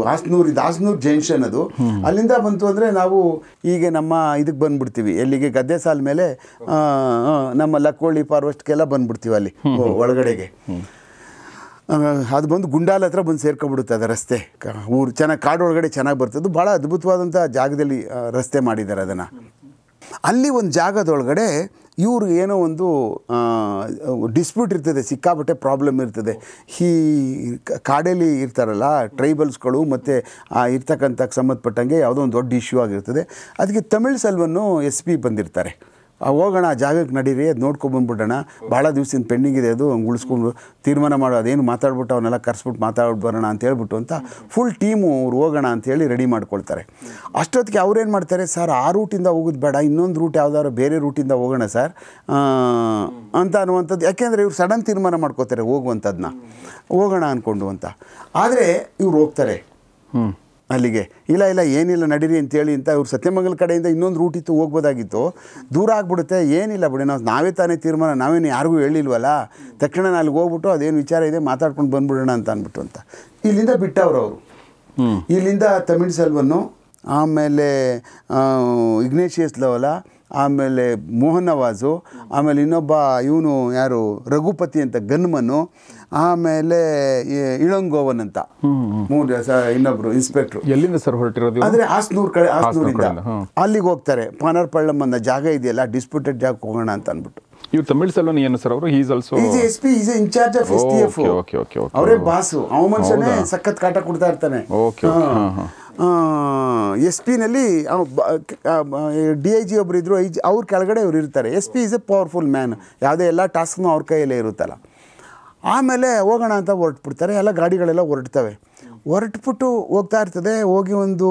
Speaker 1: ಹಾಸನೂರು ಇದು ಹಾಸನೂರು ಜಂಕ್ಷನ್ ಅದು ಅಲ್ಲಿಂದ ಬಂತು ಅಂದರೆ ನಾವು ಈಗ ನಮ್ಮ ಇದಕ್ಕೆ ಬಂದ್ಬಿಡ್ತೀವಿ ಎಲ್ಲಿಗೆ ಗದ್ದೆ ಸಾಲ್ ಮೇಲೆ ನಮ್ಮ ಲಕ್ಕೋಳಿ ಫಾರ್ವೆಸ್ಟ್ಗೆಲ್ಲ ಬಂದ್ಬಿಡ್ತೀವಿ ಅಲ್ಲಿ ಒಳಗಡೆಗೆ ಅದು ಬಂದು ಗುಂಡಾಲ ಹತ್ರ ಬಂದು ಸೇರ್ಕೊಬಿಡುತ್ತೆ ಅದು ರಸ್ತೆ ಊರು ಚೆನ್ನಾಗಿ ಕಾಡೊಳಗಡೆ ಚೆನ್ನಾಗಿ ಬರ್ತದೆ ಭಾಳ ಅದ್ಭುತವಾದಂಥ ಜಾಗದಲ್ಲಿ ರಸ್ತೆ ಮಾಡಿದ್ದಾರೆ ಅದನ್ನು ಅಲ್ಲಿ ಒಂದು ಜಾಗದೊಳಗಡೆ ಇವ್ರಿಗೆ ಏನೋ ಒಂದು ಡಿಸ್ಪ್ಯೂಟ್ ಇರ್ತದೆ ಸಿಕ್ಕಾಪಟ್ಟೆ ಪ್ರಾಬ್ಲಮ್ ಇರ್ತದೆ ಈ ಕಾಡಲ್ಲಿ ಇರ್ತಾರಲ್ಲ ಟ್ರೈಬಲ್ಸ್ಗಳು ಮತ್ತು ಇರ್ತಕ್ಕಂಥ ಸಂಬಂಧಪಟ್ಟಂಗೆ ಯಾವುದೋ ಒಂದು ದೊಡ್ಡ ಇಶ್ಯೂ ಆಗಿರ್ತದೆ ಅದಕ್ಕೆ ತಮಿಳ್ ಸೆಲ್ವನ್ನು ಎಸ್ ಪಿ ಬಂದಿರ್ತಾರೆ ಹೋಗೋಣ ಆ ಜಾಗಕ್ಕೆ ನಡೀರಿ ಅದು ನೋಡ್ಕೊಂಬಂದ್ಬಿಡೋಣ ಭಾಳ ದಿವ್ಸದಿಂದ ಪೆಂಡಿಂಗ್ ಇದೆ ಅದು ಹಂಗೆ ಉಳಿಸ್ಕೊಂಡು ತೀರ್ಮಾನ ಮಾಡೋ ಅದೇನು ಮಾತಾಡ್ಬಿಟ್ಟು ಅವನ್ನೆಲ್ಲ ಕರೆಸ್ಬಿಟ್ಟು ಮಾತಾಡ್ಬಿಟ್ಟು ಬರೋಣ ಅಂತ ಹೇಳ್ಬಿಟ್ಟು ಅಂತ ಫುಲ್ ಟೀಮು ಅವ್ರು ಹೋಗೋಣ ಅಂತೇಳಿ ರೆಡಿ ಮಾಡ್ಕೊಳ್ತಾರೆ ಅಷ್ಟೊತ್ತಿಗೆ ಅವ್ರೇನು ಮಾಡ್ತಾರೆ ಸರ್ ಆ ರೂಟಿಂದ ಹೋಗೋದು ಬೇಡ ಇನ್ನೊಂದು ರೂಟ್ ಯಾವುದಾದ್ರು ಬೇರೆ ರೂಟಿಂದ ಹೋಗೋಣ ಸರ್ ಅಂತ ಅನ್ನುವಂಥದ್ದು ಯಾಕೆಂದರೆ ಇವ್ರು ಸಡನ್ ತೀರ್ಮಾನ ಮಾಡ್ಕೋತಾರೆ ಹೋಗುವಂಥದ್ದನ್ನ ಹೋಗೋಣ ಅಂದ್ಕೊಂಡು ಅಂತ ಆದರೆ ಇವ್ರು ಹೋಗ್ತಾರೆ ಹ್ಞೂ ಅಲ್ಲಿಗೆ ಇಲ್ಲ ಇಲ್ಲ ಏನಿಲ್ಲ ನಡೀರಿ ಅಂತೇಳಿ ಅಂತ ಇವ್ರು ಸತ್ಯಮಂಗಲ ಕಡೆಯಿಂದ ಇನ್ನೊಂದು ರೂಟ್ ಇತ್ತು ಹೋಗ್ಬೋದಾಗಿತ್ತು ದೂರ ಆಗ್ಬಿಡುತ್ತೆ ಏನಿಲ್ಲ ಬಿಡಿ ನಾವು ನಾವೇ ತಾನೇ ತೀರ್ಮಾನ ನಾವೇನು ಯಾರಿಗೂ ಹೇಳಿಲ್ವಲ್ಲ ತಕ್ಷಣ ನಾನು ಹೋಗ್ಬಿಟ್ಟು ಅದೇನು ವಿಚಾರ ಇದೆ ಮಾತಾಡ್ಕೊಂಡು ಬಂದ್ಬಿಡೋಣ ಅಂತ ಅಂದ್ಬಿಟ್ಟು ಅಂತ ಇಲ್ಲಿಂದ ಬಿಟ್ಟವ್ರು ಅವರು ಇಲ್ಲಿಂದ ತಮಿಳ್ ಸೆಲ್ವನ್ನು ಆಮೇಲೆ ಇಗ್ನೇಷಿಯಸ್ ಲವಲ ಆಮೇಲೆ ಮೋಹನ ಆಮೇಲೆ ಇನ್ನೊಬ್ಬ ಇವನು ಯಾರು ರಘುಪತಿ ಅಂತ ಗನ್ಮನು ಆಮೇಲೆ ಇಳಂಗೋವನ್ ಅಂತ ಮೂರು ಇನ್ನೊಬ್ರು ಇನ್ಸ್ಪೆಕ್ಟರ್ ಎಲ್ಲಿಂದ ಸರ್ ಹೊರಟಿರೋದು ಅಂದ್ರೆ ಆಸ್ನೂರ್ ಕಡೆ ಇಂದ ಅಲ್ಲಿಗೆ ಹೋಗ್ತಾರೆ ಪಾನರ್ಪಳ್ಳಮ್ ಅನ್ನೋ ಜಾಗ ಇದೆಯಲ್ಲ ಡಿಸ್ಪ್ಯೂಟೆಡ್ ಜಾಗ ಹೋಗೋಣ ಅಂತ ಅಂದ್ಬಿಟ್ಟು
Speaker 2: ಇವ್ರು ತಮಿಳ್ ಸಲೋನಿ ಏನು ಸರ್ ಅವರು is also is S
Speaker 1: P is in of S T F ಅವರೇ ಬಾಸು ಅವ ಮನುಷ್ಯನೇ ಸಖತ್ ಕಾಟ ಕೊಡ್ತಾ ಇರ್ತಾನೆ ಓಕೆ ಎಸ್ ಪಿನಲ್ಲಿ ಡಿ ಐ ಜಿ ಒಬ್ರು ಇದ್ದರು ಐ ಜಿ ಅವ್ರ ಕೆಳಗಡೆ ಅವ್ರು ಇರ್ತಾರೆ S P is a powerful man ಯಾವುದೇ ಎಲ್ಲ ಟಾಸ್ಕ್ನೂ ಅವ್ರ ಕೈಯಲ್ಲೇ ಇರುತ್ತಲ್ಲ ಆಮೇಲೆ ಹೋಗೋಣ ಅಂತ ಹೊರಟ್ಬಿಡ್ತಾರೆ ಎಲ್ಲ ಗಾಡಿಗಳೆಲ್ಲ ಹೊರಡ್ತವೆ ಹೊರಟ್ಬಿಟ್ಟು ಹೋಗ್ತಾ ಇರ್ತದೆ ಹೋಗಿ ಒಂದು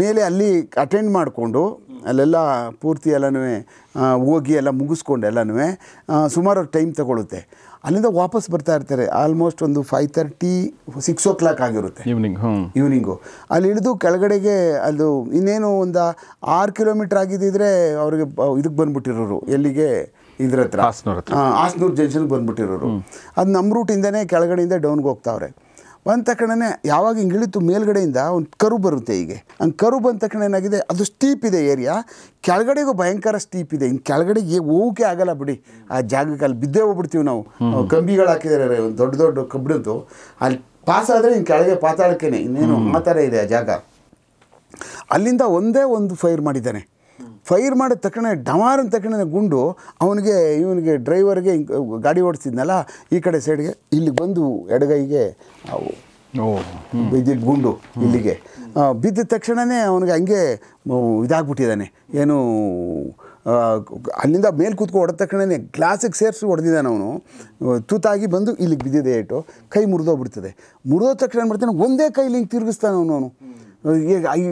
Speaker 1: ಮೇಲೆ ಅಲ್ಲಿ ಅಟೆಂಡ್ ಮಾಡಿಕೊಂಡು ಅಲ್ಲೆಲ್ಲ ಪೂರ್ತಿ ಎಲ್ಲನೂ ಹೋಗಿ ಎಲ್ಲ ಮುಗಿಸ್ಕೊಂಡು ಎಲ್ಲನೂ ಸುಮಾರು ಟೈಮ್ ತಗೊಳುತ್ತೆ ಅಲ್ಲಿಂದ ವಾಪಸ್ ಬರ್ತಾ ಇರ್ತಾರೆ ಆಲ್ಮೋಸ್ಟ್ ಒಂದು five thirty six o'clock ಆಗಿರುತ್ತೆ ಈವ್ನಿಂಗ್ ಈವ್ನಿಂಗು ಅಲ್ಲಿ ಇಳಿದು ಕೆಳಗಡೆಗೆ ಅದು ಇನ್ನೇನು ಒಂದು ಆರು ಕಿಲೋಮೀಟ್ರ್ ಆಗಿದ್ದಿದ್ರೆ ಅವ್ರಿಗೆ ಇದಕ್ಕೆ ಬಂದ್ಬಿಟ್ಟಿರೋರು ಎಲ್ಲಿಗೆ ಇದ್ರ ಹತ್ರ ಹಾಸ್ನೂರು ಜಂಕ್ಷನ್ಗೆ ಬಂದ್ಬಿಟ್ಟಿರೋರು ಅದು ನಮ್ಮ ರೂಟಿಂದನೇ ಕೆಳಗಡೆಯಿಂದ ಡೌನ್ಗೆ ಹೋಗ್ತಾವ್ರೆ ಬಂದ ತಕ್ಷಣನೇ ಯಾವಾಗ ಹಿಂಗೆ ಇಳಿತು ಮೇಲ್ಗಡೆಯಿಂದ ಒಂದು ಕರು ಬರುತ್ತೆ ಹೀಗೆ ಹಂಗೆ ಕರು ಬಂದ ತಕ್ಷಣ ಏನಾಗಿದೆ ಅದು ಸ್ಟೀಪ್ ಇದೆ ಏರಿಯಾ ಕೆಳಗಡೆಗೂ ಭಯಂಕರ ಸ್ಟೀಪ್ ಇದೆ ಹಿಂಗೆ ಕೆಳಗಡೆಗೆ ಹೋಗೋಕೆ ಆಗಲ್ಲ ಬಿಡಿ ಆ ಜಾಗಕ್ಕೆ ಅಲ್ಲಿ ಬಿದ್ದೇ ಹೋಗ್ಬಿಡ್ತೀವಿ ನಾವು ಕಂಬಿಗಳು ಹಾಕಿದ್ದಾರೆ ದೊಡ್ಡ ದೊಡ್ಡ ಕಬ್ಬಿಣದ್ದು ಅಲ್ಲಿ ಪಾಸ್ ಆದರೆ ಹಿಂಗೆ ಕೆಳಗೆ ಪಾತಾಡ್ಕೇನೆ ಇನ್ನೇನು ಆ ಥರ ಇದೆ ಆ ಜಾಗ ಅಲ್ಲಿಂದ ಒಂದೇ ಒಂದು ಫೈರ್ ಮಾಡಿದ್ದಾನೆ ಫೈರ್ ಮಾಡಿದ ತಕ್ಷಣ ಡಮಾರ್ ಅಂತ ತಕ್ಷಣ ಗುಂಡು ಅವನಿಗೆ ಇವನಿಗೆ ಡ್ರೈವರ್ಗೆ ಗಾಡಿ ಓಡಿಸಿದ್ನಲ್ಲ ಈ ಕಡೆ ಸೈಡ್ಗೆ ಇಲ್ಲಿ ಬಂದು ಎಡಗೈಗೆ ಅವು ಬಿದ್ದಿದ್ದು ಗುಂಡು ಇಲ್ಲಿಗೆ ಬಿದ್ದ ತಕ್ಷಣವೇ ಅವನಿಗೆ ಹಂಗೆ ಇದಾಗ್ಬಿಟ್ಟಿದ್ದಾನೆ ಏನು ಅಲ್ಲಿಂದ ಮೇಲೆ ಕೂತ್ಕೊ ಹೊಡೆದ ತಕ್ಷಣವೇ ಗ್ಲಾಸಿಗೆ ಸೇರಿಸಿ ಹೊಡೆದಿದ್ದಾನೆ ಅವನು ತೂತಾಗಿ ಬಂದು ಇಲ್ಲಿಗೆ ಬಿದ್ದಿದೆ ಏಟು ಕೈ ಮುರಿದೋಗ್ಬಿಡ್ತದೆ ಮುರಿದೋದ ತಕ್ಷಣ ಏನು ಮಾಡ್ತಾನೆ ಒಂದೇ ಕೈಲಿ ಹಿಂಗೆ ತಿರುಗಿಸ್ತಾನೆ ಅವನು ಅವನು ಈಗ ಆಯ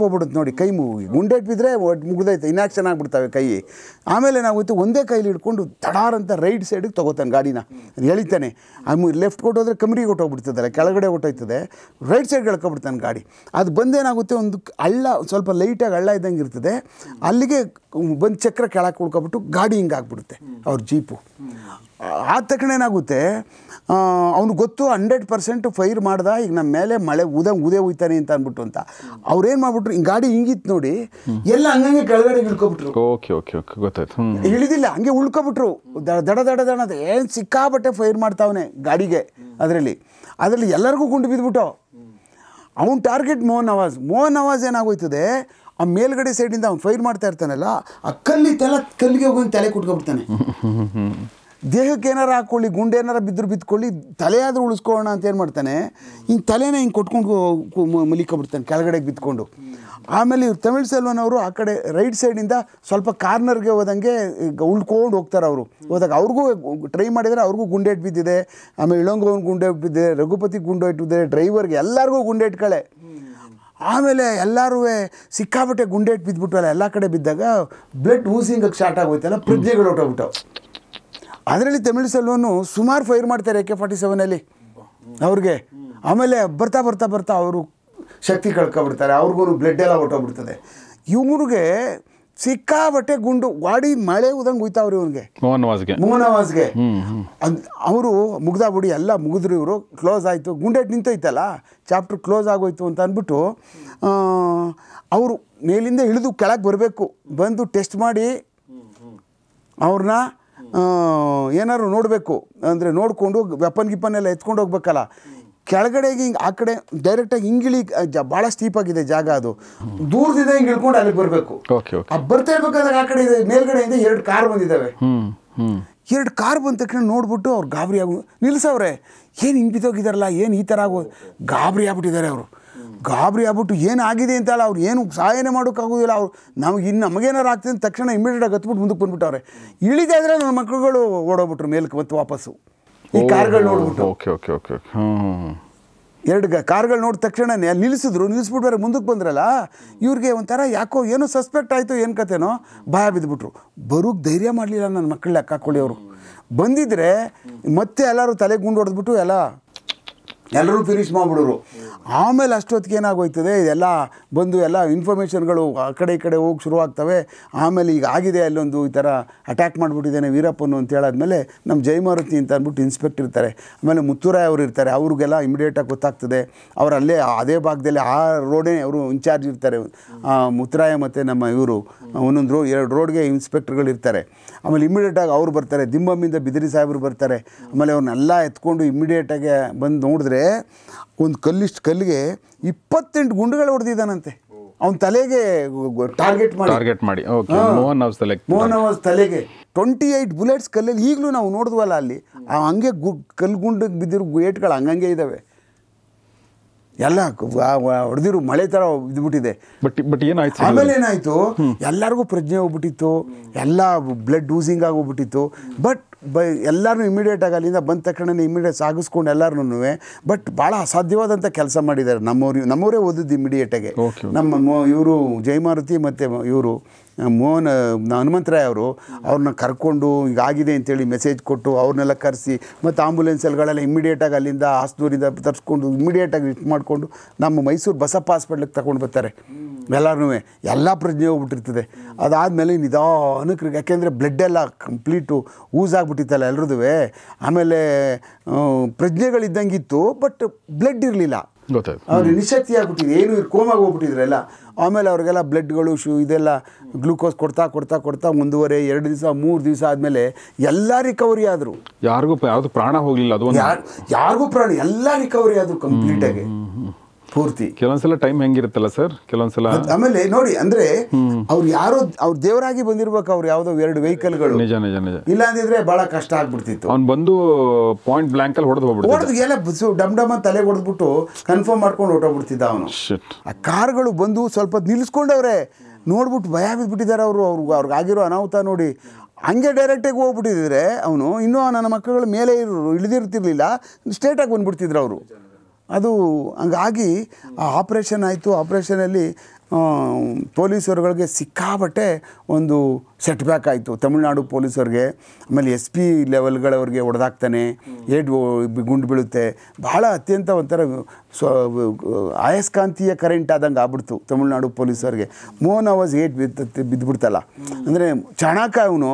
Speaker 1: ಹೋಗ್ಬಿಡುತ್ತೆ ನೋಡಿ ಕೈ ಮುಗಿ ಗುಂಡೇಟ್ ಬಿದ್ದರೆ ಮುಗಿದೈತೆ ಇನ್ಯಾಕ್ಷನ್ ಆಗಿಬಿಡ್ತವೆ ಕೈ ಆಮೇಲೆ ಏನಾಗುತ್ತೆ ಒಂದೇ ಕೈಲಿ ಹಿಡ್ಕೊಂಡು ಅಂತ ರೈಟ್ ಸೈಡಿಗೆ ತೊಗೋತಾನೆ ಗಾಡಿನ ಎಳಿತಾನೆ ಲೆಫ್ಟ್ ಕೊಟ್ಟೋದ್ರೆ ಕಮ್ರಿಗೆ ಹೊಟ್ಟೋಗ್ಬಿಡ್ತದಲ್ಲ ಕೆಳಗಡೆ ಹೊಟ್ಟೋಯ್ತದೆ ರೈಟ್ ಸೈಡ್ ಎಳ್ಕೊಬಿಡ್ತಾನೆ ಗಾಡಿ ಅದು ಬಂದೇನಾಗುತ್ತೆ ಒಂದು ಹಳ್ಳ ಸ್ವಲ್ಪ ಲೈಟಾಗಿ ಹಳ್ಳ ಇದ್ದಂಗೆ ಇರ್ತದೆ ಅಲ್ಲಿಗೆ ಬಂದು ಚಕ್ರ ಕೆಳಗೆ ಉಳ್ಕೊಬಿಟ್ಟು ಗಾಡಿ ಹಿಂಗೆ ಆಗ್ಬಿಡುತ್ತೆ ಅವ್ರ ಜೀಪು ಆದ ತಕ್ಷಣ ಏನಾಗುತ್ತೆ ಅವನು ಗೊತ್ತು ಹಂಡ್ರೆಡ್ ಪರ್ಸೆಂಟ್ ಫೈರ್ ಮಾಡ್ದ ಈಗ ನಮ್ಮ ಮೇಲೆ ಮಳೆ ಉದ ಉದೇ ಹೋಯ್ತಾನೆ ಅಂತ ಅಂದ್ಬಿಟ್ಟು ಅಂತ ಅವ್ರೇನು ಮಾಡ್ಬಿಟ್ರು ಹಿಂಗೆ ಗಾಡಿ ಹಿಂಗಿತ್ತು ನೋಡಿ ಎಲ್ಲ ಹಂಗಂಗೆ ಕೆಳಗಡೆ ಇಳ್ಕೊಬಿಟ್ರು
Speaker 2: ಓಕೆ ಓಕೆ ಓಕೆ ಗೊತ್ತಾಯ್ತು
Speaker 1: ಇಳಿದಿಲ್ಲ ಹಂಗೆ ಉಳ್ಕೊಬಿಟ್ರು ದಡ ದಡ ದಡ ಏನು ಸಿಕ್ಕಾಬಟ್ಟೆ ಫೈರ್ ಮಾಡ್ತಾವನೆ ಗಾಡಿಗೆ ಅದರಲ್ಲಿ ಅದರಲ್ಲಿ ಎಲ್ಲರಿಗೂ ಗುಂಡು ಬಿದ್ದುಬಿಟ್ಟು ಅವ್ನು ಟಾರ್ಗೆಟ್ ಮೋಹನ್ ನವಾಜ್ ಮೋಹನ್ ನವಾಜ್ ಏನಾಗೋಯ್ತದೆ ಆ ಮೇಲ್ಗಡೆ ಸೈಡಿಂದ ಅವ್ನು ಫೈರ್ ಮಾಡ್ತಾ ಇರ್ತಾನಲ್ಲ ಆ ಕಲ್ಲಿ ತಲೆ ಕಲ್ಲಿಗೆ ಹೋಗಿ ತಲೆ ಕುಟ್ಕೊಬಿಡ್ತಾನೆ ದೇಹಕ್ಕೆ ಏನಾರು ಹಾಕ್ಕೊಳ್ಳಿ ಗುಂಡು ಏನಾರು ಬಿದ್ದರೂ ಬಿದ್ಕೊಳ್ಳಿ ತಲೆಯಾದರೂ ಉಳಿಸ್ಕೊಳ್ಳೋಣ ಅಂತ ಏನು ಮಾಡ್ತಾನೆ ಹಿಂಗೆ ತಲೆನೇ ಹಿಂಗೆ ಕೊಟ್ಕೊಂಡು ಮಲಿಕೊಂಡ್ಬಿಡ್ತಾನೆ ಕೆಳಗಡೆಗೆ ಬಿದ್ಕೊಂಡು ಆಮೇಲೆ ಇವ್ರು ತಮಿಳ್ ಸೆಲ್ವನ್ ಅವರು ಆ ಕಡೆ ರೈಟ್ ಸೈಡಿಂದ ಸ್ವಲ್ಪ ಕಾರ್ನರ್ಗೆ ಹೋದಂಗೆ ಉಳ್ಕೊಂಡು ಹೋಗ್ತಾರೆ ಅವರು ಹೋದಾಗ ಅವ್ರಿಗೂ ಟ್ರೈ ಮಾಡಿದರೆ ಅವ್ರಿಗೂ ಗುಂಡೇಟ್ ಬಿದ್ದಿದೆ ಆಮೇಲೆ ಇಳಂಗೋನ್ ಗುಂಡೆ ಬಿದ್ದಿದೆ ರಘುಪತಿ ಗುಂಡು ಇಟ್ಟಿದೆ ಡ್ರೈವರ್ಗೆ ಎಲ್ಲರಿಗೂ ಗುಂಡೆ ಇಟ್ಕಳೆ ಆಮೇಲೆ ಎಲ್ಲರೂ ಸಿಕ್ಕಾಪಟ್ಟೆ ಗುಂಡೇಟ್ ಅಲ್ಲ ಎಲ್ಲ ಕಡೆ ಬಿದ್ದಾಗ ಬ್ಲಡ್ ಊಸಿಂಗಕ್ಕೆ ಸ್ಟಾರ್ಟ್ ಆಗೋಯ್ತಲ್ಲ ಪ್ರಜ್ಞೆಗಳು ಹೊಟ್ಟೋಗ್ಬಿಟ್ಟವು ಅದರಲ್ಲಿ ತಮಿಳು ಸೆಲ್ವನು ಸುಮಾರು ಫೈರ್ ಮಾಡ್ತಾರೆ ಕೆ ಫಾರ್ಟಿ ಸೆವೆನಲ್ಲಿ ಅವ್ರಿಗೆ ಆಮೇಲೆ ಬರ್ತಾ ಬರ್ತಾ ಬರ್ತಾ ಅವರು ಶಕ್ತಿ ಕಳ್ಕೊಬಿಡ್ತಾರೆ ಅವ್ರಿಗೂ ಬ್ಲಡ್ ಎಲ್ಲ ಹೊಟ್ಟೋಗ್ಬಿಡ್ತದೆ ಇವ್ರಿಗೆ ಸಿಕ್ಕಾಬಟ್ಟೆ ಗುಂಡು ವಾಡಿ ಮಳೆ ಉದಂಗೆ ಉಯ್ತಾವ್ರಿ ಇವ್ನಿಗೆ
Speaker 2: ಮೋಹನವಾಸ್ಗೆ
Speaker 1: ಅವರು ಮುಗ್ದಾ ಬಿಡಿ ಎಲ್ಲ ಮುಗಿದ್ರು ಇವರು ಕ್ಲೋಸ್ ಆಯಿತು ಗುಂಡೆಟ್ ನಿಂತೋಯ್ತಲ್ಲ ಚಾಪ್ಟರ್ ಕ್ಲೋಸ್ ಆಗೋಯ್ತು ಅಂತ ಅಂದ್ಬಿಟ್ಟು ಅವರು ಮೇಲಿಂದ ಇಳಿದು ಕೆಳಗೆ ಬರಬೇಕು ಬಂದು ಟೆಸ್ಟ್ ಮಾಡಿ ಅವ್ರನ್ನ ಏನಾದ್ರು ನೋಡಬೇಕು ಅಂದರೆ ನೋಡಿಕೊಂಡು ವೆಪನ್ ಗಿಪ್ಪನ್ನೆಲ್ಲ ಎತ್ಕೊಂಡು ಹೋಗ್ಬೇಕಲ್ಲ ಕೆಳಗಡೆಗೆ ಹಿಂಗೆ ಆ ಕಡೆ ಡೈರೆಕ್ಟಾಗಿ ಹಿಂಗಿಳಿ ಜ ಭಾಳ ಆಗಿದೆ ಜಾಗ ಅದು ದೂರದಿಂದ ಹಿಂಗೆ ಇಳ್ಕೊಂಡು ಅಲ್ಲಿಗೆ ಬರಬೇಕು ಬರ್ತಾ ಇರ್ಬೇಕಾದ್ರೆ ಆ ಕಡೆ ಮೇಲ್ಗಡೆಯಿಂದ ಎರಡು ಕಾರ್ ಬಂದಿದ್ದಾವೆ ಎರಡು ಕಾರ್ ಬಂದ ತಕ್ಷಣ ನೋಡ್ಬಿಟ್ಟು ಅವ್ರು ಗಾಬರಿ ಆಗು ನಿಲ್ಸವ್ರೆ ಏನು ಹಿಂಗೆ ಬಿದ್ದೋಗಿದಾರಲ್ಲ ಏನು ಈ ಥರ ಆಗೋ ಗಾಬರಿ ಆಗ್ಬಿಟ್ಟಿದ್ದಾರೆ ಅವರು ಗಾಬರಿ ಆಗ್ಬಿಟ್ಟು ಏನಾಗಿದೆ ಅಂತ ಅಲ್ಲ ಅವ್ರು ಏನು ಸಹಾಯನೇ ಮಾಡೋಕ್ಕಾಗೋದಿಲ್ಲ ಅವ್ರು ನಮಗೆ ಇನ್ನು ನಮಗೇನಾರು ಆಗ್ತದೆ ಅಂತ ತಕ್ಷಣ ಇಮಿಡಿಯೇಟಾಗಿ ಹತ್ಬಿಟ್ಟು ಮುಂದಕ್ಕೆ ಬಂದ್ಬಿಟ್ಟವ್ರೆ ಇಳಿದೇ ಇದ್ರೆ ನನ್ನ ಮಕ್ಕಳುಗಳು ಓಡೋಗ್ಬಿಟ್ರು ಮೇಲಕ್ಕೆ ಮತ್ತು ವಾಪಸ್ಸು ಈ ಕಾರ್ಗಳು ನೋಡ್ಬಿಟ್ಟು
Speaker 2: ಓಕೆ ಓಕೆ ಓಕೆ
Speaker 1: ಎರಡು ಕಾರ್ಗಳು ನೋಡಿದ ತಕ್ಷಣನೇ ನಿಲ್ಲಿಸಿದ್ರು ನಿಲ್ಲಿಸ್ಬಿಟ್ಟು ಬೇರೆ ಮುಂದಕ್ಕೆ ಬಂದ್ರಲ್ಲ ಇವ್ರಿಗೆ ಒಂಥರ ಯಾಕೋ ಏನೋ ಸಸ್ಪೆಕ್ಟ್ ಆಯಿತು ಏನು ಕತೆನೋ ಭಯ ಬಿದ್ದುಬಿಟ್ರು ಬರೋಕ್ಕೆ ಧೈರ್ಯ ಮಾಡಲಿಲ್ಲ ನನ್ನ ಮಕ್ಕಳು ಲೆಕ್ಕ ಹಾಕೊಳ್ಳಿ ಅವರು ಬಂದಿದ್ರೆ ಮತ್ತೆ ಎಲ್ಲರೂ ತಲೆ ಗುಂಡು ಹೊಡೆದ್ಬಿಟ್ಟು ಎಲ್ಲ ಎಲ್ಲರೂ ಫಿನಿಷ್ ಮಾಡಿಬಿಡೋರು ಆಮೇಲೆ ಅಷ್ಟೊತ್ತಿಗೆ ಏನಾಗೋಯ್ತದೆ ಇದೆಲ್ಲ ಬಂದು ಎಲ್ಲ ಇನ್ಫಾರ್ಮೇಷನ್ಗಳು ಆ ಕಡೆ ಈ ಕಡೆ ಹೋಗಿ ಶುರುವಾಗ್ತವೆ ಆಮೇಲೆ ಈಗ ಆಗಿದೆ ಅಲ್ಲೊಂದು ಈ ಥರ ಅಟ್ಯಾಕ್ ಮಾಡಿಬಿಟ್ಟಿದ್ದೇನೆ ವೀರಪ್ಪನು ಅಂತ ಹೇಳಾದ್ಮೇಲೆ ನಮ್ಮ ಜೈಮಾರುತಿ ಅಂತ ಅಂದ್ಬಿಟ್ಟು ಇನ್ಸ್ಪೆಕ್ಟ್ ಇರ್ತಾರೆ ಆಮೇಲೆ ಮುತ್ತುರಾಯ್ ಅವರು ಇರ್ತಾರೆ ಅವ್ರಿಗೆಲ್ಲ ಇಮಿಡಿಯೇಟಾಗಿ ಗೊತ್ತಾಗ್ತದೆ ಅವರಲ್ಲೇ ಅದೇ ಭಾಗದಲ್ಲಿ ಆ ರೋಡೇ ಅವರು ಇನ್ಚಾರ್ಜ್ ಇರ್ತಾರೆ ಮುತ್ತುರಾಯ ಮತ್ತು ನಮ್ಮ ಇವರು ಒಂದೊಂದು ರೋ ಎರಡು ರೋಡ್ಗೆ ಇನ್ಸ್ಪೆಕ್ಟರ್ಗಳು ಇರ್ತಾರೆ ಆಮೇಲೆ ಇಮಿಡಿಯೇಟಾಗಿ ಅವ್ರು ಬರ್ತಾರೆ ದಿಂಬಮ್ಮಿಂದ ಬಿದಿರಿ ಸಾಹೇಬರು ಬರ್ತಾರೆ ಆಮೇಲೆ ಅವ್ರನ್ನೆಲ್ಲ ಎತ್ಕೊಂಡು ಇಮಿಡಿಯೇಟಾಗಿ ಬಂದು ನೋಡಿದ್ರೆ ಅಂದರೆ ಒಂದು ಕಲ್ಲಿಷ್ಟು ಕಲ್ಲಿಗೆ ಇಪ್ಪತ್ತೆಂಟು ಗುಂಡುಗಳು ಹೊಡೆದಿದ್ದಾನಂತೆ ಅವನ ತಲೆಗೆ ಟಾರ್ಗೆಟ್ ಮಾಡಿ ಟಾರ್ಗೆಟ್
Speaker 2: ಮಾಡಿ ಮೋಹನ್ ತಲೆ ಮೋಹನ್ ಅವಾಜ್ ತಲೆಗೆ
Speaker 1: ಟ್ವೆಂಟಿ ಏಯ್ಟ್ ಬುಲೆಟ್ಸ್ ಕಲ್ಲಲ್ಲಿ ಈಗಲೂ ನಾವು ನೋಡಿದ್ವಲ್ಲ ಅಲ್ಲಿ ಆ ಹಂಗೆ ಗು ಕಲ್ಲು ಬಿದ್ದಿರೋ ಏಟ್ಗಳು ಹಂಗಂಗೆ ಇದ್ದಾವೆ ಎಲ್ಲ ಹೊಡೆದಿರು ಮಳೆ ಥರ ಇದ್ಬಿಟ್ಟಿದೆ ಬಟ್ ಬಟ್ ಏನಾಯ್ತು ಆಮೇಲೆ ಏನಾಯಿತು ಎಲ್ಲರಿಗೂ ಪ್ರಜ್ಞೆ ಹೋಗ್ಬಿಟ್ಟಿತ್ತು ಎಲ್ಲ ಬ್ಲಡ್ ಡೂಸಿಂಗ್ ಆಗೋಗ್ಬಿಟ್ಟಿತ್ತು ಬಟ್ ಬೈ ಎಲ್ಲರೂ ಇಮಿಡಿಯೇಟಾಗಿ ಅಲ್ಲಿಂದ ಬಂದ ತಕ್ಷಣ ಇಮಿಡಿಯೇಟ್ ಸಾಗಿಸ್ಕೊಂಡು ಎಲ್ಲರೂ ಬಟ್ ಭಾಳ ಅಸಾಧ್ಯವಾದಂಥ ಕೆಲಸ ಮಾಡಿದ್ದಾರೆ ನಮ್ಮವ್ರು ನಮ್ಮವರೇ ಓದಿದ್ದು ಇಮಿಡಿಯೇಟಾಗೆ ನಮ್ಮ ಇವರು ಜಯಮಾರುತಿ ಮತ್ತು ಇವರು ಮೋಹನ್ ಹನುಮಂತರಾಯ್ ಅವರು ಅವ್ರನ್ನ ಕರ್ಕೊಂಡು ಈಗಾಗಿದೆ ಅಂತೇಳಿ ಮೆಸೇಜ್ ಕೊಟ್ಟು ಅವ್ರನ್ನೆಲ್ಲ ಕರೆಸಿ ಮತ್ತು ಆಂಬುಲೆನ್ಸಲ್ಗಳೆಲ್ಲ ಇಮ್ಮಿಡಿಯೇಟಾಗಿ ಅಲ್ಲಿಂದ ಹಾಸ್ದೂರಿಂದ ತರಿಸ್ಕೊಂಡು ಇಮ್ಮಿಡಿಯೇಟಾಗಿ ಇಟ್ ಮಾಡಿಕೊಂಡು ನಮ್ಮ ಮೈಸೂರು ಬಸಪ್ಪ ಹಾಸ್ಪಿಟ್ಲಿಗೆ ತಗೊಂಡು ಬರ್ತಾರೆ ಎಲ್ಲರೂ ಎಲ್ಲ ಪ್ರಜ್ಞೆ ಹೋಗ್ಬಿಟ್ಟಿರ್ತದೆ ಅದಾದಮೇಲೆ ನಿಧಾನಕ್ಕೆ ಯಾಕೆಂದರೆ ಎಲ್ಲ ಕಂಪ್ಲೀಟು ಊಸ್ ಆಗಿಬಿಟ್ಟಿತ್ತಲ್ಲ ಎಲ್ಲರದುವೇ ಆಮೇಲೆ ಪ್ರಜ್ಞೆಗಳಿದ್ದಂಗಿತ್ತು ಬಟ್ ಬ್ಲಡ್ ಇರಲಿಲ್ಲ ಗೊತ್ತಾಯ್ತು ಅವ್ರಿಗೆ ನಿಶಕ್ತಿ ಆಗ್ಬಿಟ್ಟಿದ್ರು ಏನು ಇವ್ರು ಕೋಮಾಗಿ ಹೋಗ್ಬಿಟ್ಟಿದ್ರೆಲ್ಲ ಎಲ್ಲ ಆಮೇಲೆ ಅವ್ರಿಗೆಲ್ಲ ಬ್ಲಡ್ಗಳು ಶೂ ಇದೆಲ್ಲ ಗ್ಲೂಕೋಸ್ ಕೊಡ್ತಾ ಕೊಡ್ತಾ ಕೊಡ್ತಾ ಒಂದೂವರೆ ಎರಡು ದಿವಸ ಮೂರು ದಿವಸ ಆದಮೇಲೆ ಎಲ್ಲ ರಿಕವರಿ ಆದರು
Speaker 2: ಯಾರಿಗೂ ಯಾವುದು ಪ್ರಾಣ ಹೋಗಲಿಲ್ಲ ಅದು
Speaker 1: ಯಾರಿಗೂ ಪ್ರಾಣ ಎಲ್ಲ ರಿಕವರಿ ಆದರು ಕಂಪ್ಲೀಟಾಗಿ
Speaker 2: ಪೂರ್ತಿ ಕೆಲವೊಂದ್ಸಲ ಟೈಮ್ ಹೆಂಗಿರುತ್ತಲ್ಲ ಸರ್ ಕೆಲವೊಂದ್ಸಲ
Speaker 1: ಆಮೇಲೆ ನೋಡಿ ಅಂದ್ರೆ ಅವ್ರು ಯಾರೋ ಅವ್ರ ದೇವರಾಗಿ ಬಂದಿರ್ಬೇಕು ಅವ್ರು ಯಾವ್ದೋ ಎರಡು ವೆಹಿಕಲ್ಗಳು ನಿಜ ನಿಜ ನಿಜ ಇಲ್ಲ ಅಂದಿದ್ರೆ ಬಹಳ ಕಷ್ಟ ಆಗ್ಬಿಡ್ತಿತ್ತು
Speaker 2: ಅವ್ನು ಬಂದು ಪಾಯಿಂಟ್ ಬ್ಲಾಂಕ್ ಅಲ್ಲಿ ಹೊಡೆದು ಹೋಗ್ಬಿಟ್ಟು
Speaker 1: ಎಲ್ಲ ಡಮ್ ಡಮ್ ಅಂತ ತಲೆ ಹೊಡೆದ್ಬಿಟ್ಟು ಕನ್ಫರ್ಮ್ ಮಾಡ್ಕೊಂಡು ಹೊರಟೋಗ್ಬಿಡ್ತಿದ್ದ ಅವನು ಆ ಕಾರ್ಗಳು ಬಂದು ಸ್ವಲ್ಪ ನಿಲ್ಸ್ಕೊಂಡವ್ರೆ ನೋಡ್ಬಿಟ್ಟು ಭಯ ಬಿದ್ಬಿಟ್ಟಿದ್ದಾರೆ ಅವರು ಅವ್ರಿಗೆ ಅವ್ರಿಗೆ ಆಗಿರೋ ಅನಾಹುತ ನೋಡಿ ಹಂಗೆ ಡೈರೆಕ್ಟಾಗಿ ಹೋಗ್ಬಿಟ್ಟಿದ್ರೆ ಅವನು ಇನ್ನೂ ನನ್ನ ಮಕ್ಕಳ ಮೇಲೆ ಇರು ಇಳಿದಿರ್ತಿರ್ಲಿಲ್ಲ ಸ್ಟ್ರೇಟಾಗಿ ಬಂದ್ಬಿಡ್ತಿದ್ರು ಅವರು ಅದು ಹಂಗಾಗಿ ಆ ಆಪ್ರೇಷನ್ ಆಯಿತು ಆಪ್ರೇಷನಲ್ಲಿ ಪೊಲೀಸರುಗಳಿಗೆ ಸಿಕ್ಕಾಬಟ್ಟೆ ಒಂದು ಸೆಟ್ ಬ್ಯಾಕ್ ಆಯಿತು ತಮಿಳುನಾಡು ಪೊಲೀಸರಿಗೆ ಆಮೇಲೆ ಎಸ್ ಪಿ ಲೆವೆಲ್ಗಳವ್ರಿಗೆ ಹೊಡೆದಾಕ್ತಾನೆ ಏಡ್ ಗುಂಡು ಬೀಳುತ್ತೆ ಬಹಳ ಅತ್ಯಂತ ಒಂಥರ ಸೊ uh, uh, ಆಯಸ್ಕಾಂತೀಯ ಕರೆಂಟ್ ಆದಂಗೆ ಆಗ್ಬಿಡ್ತು ತಮಿಳ್ನಾಡು ಪೊಲೀಸರಿಗೆ ಮೋನ್ ಅವರ್ಸ್ ಏಟ್ ಬಿದ್ದ ಬಿದ್ದುಬಿಡ್ತಲ್ಲ ಅಂದರೆ ಚಾಣಕ ಇವನು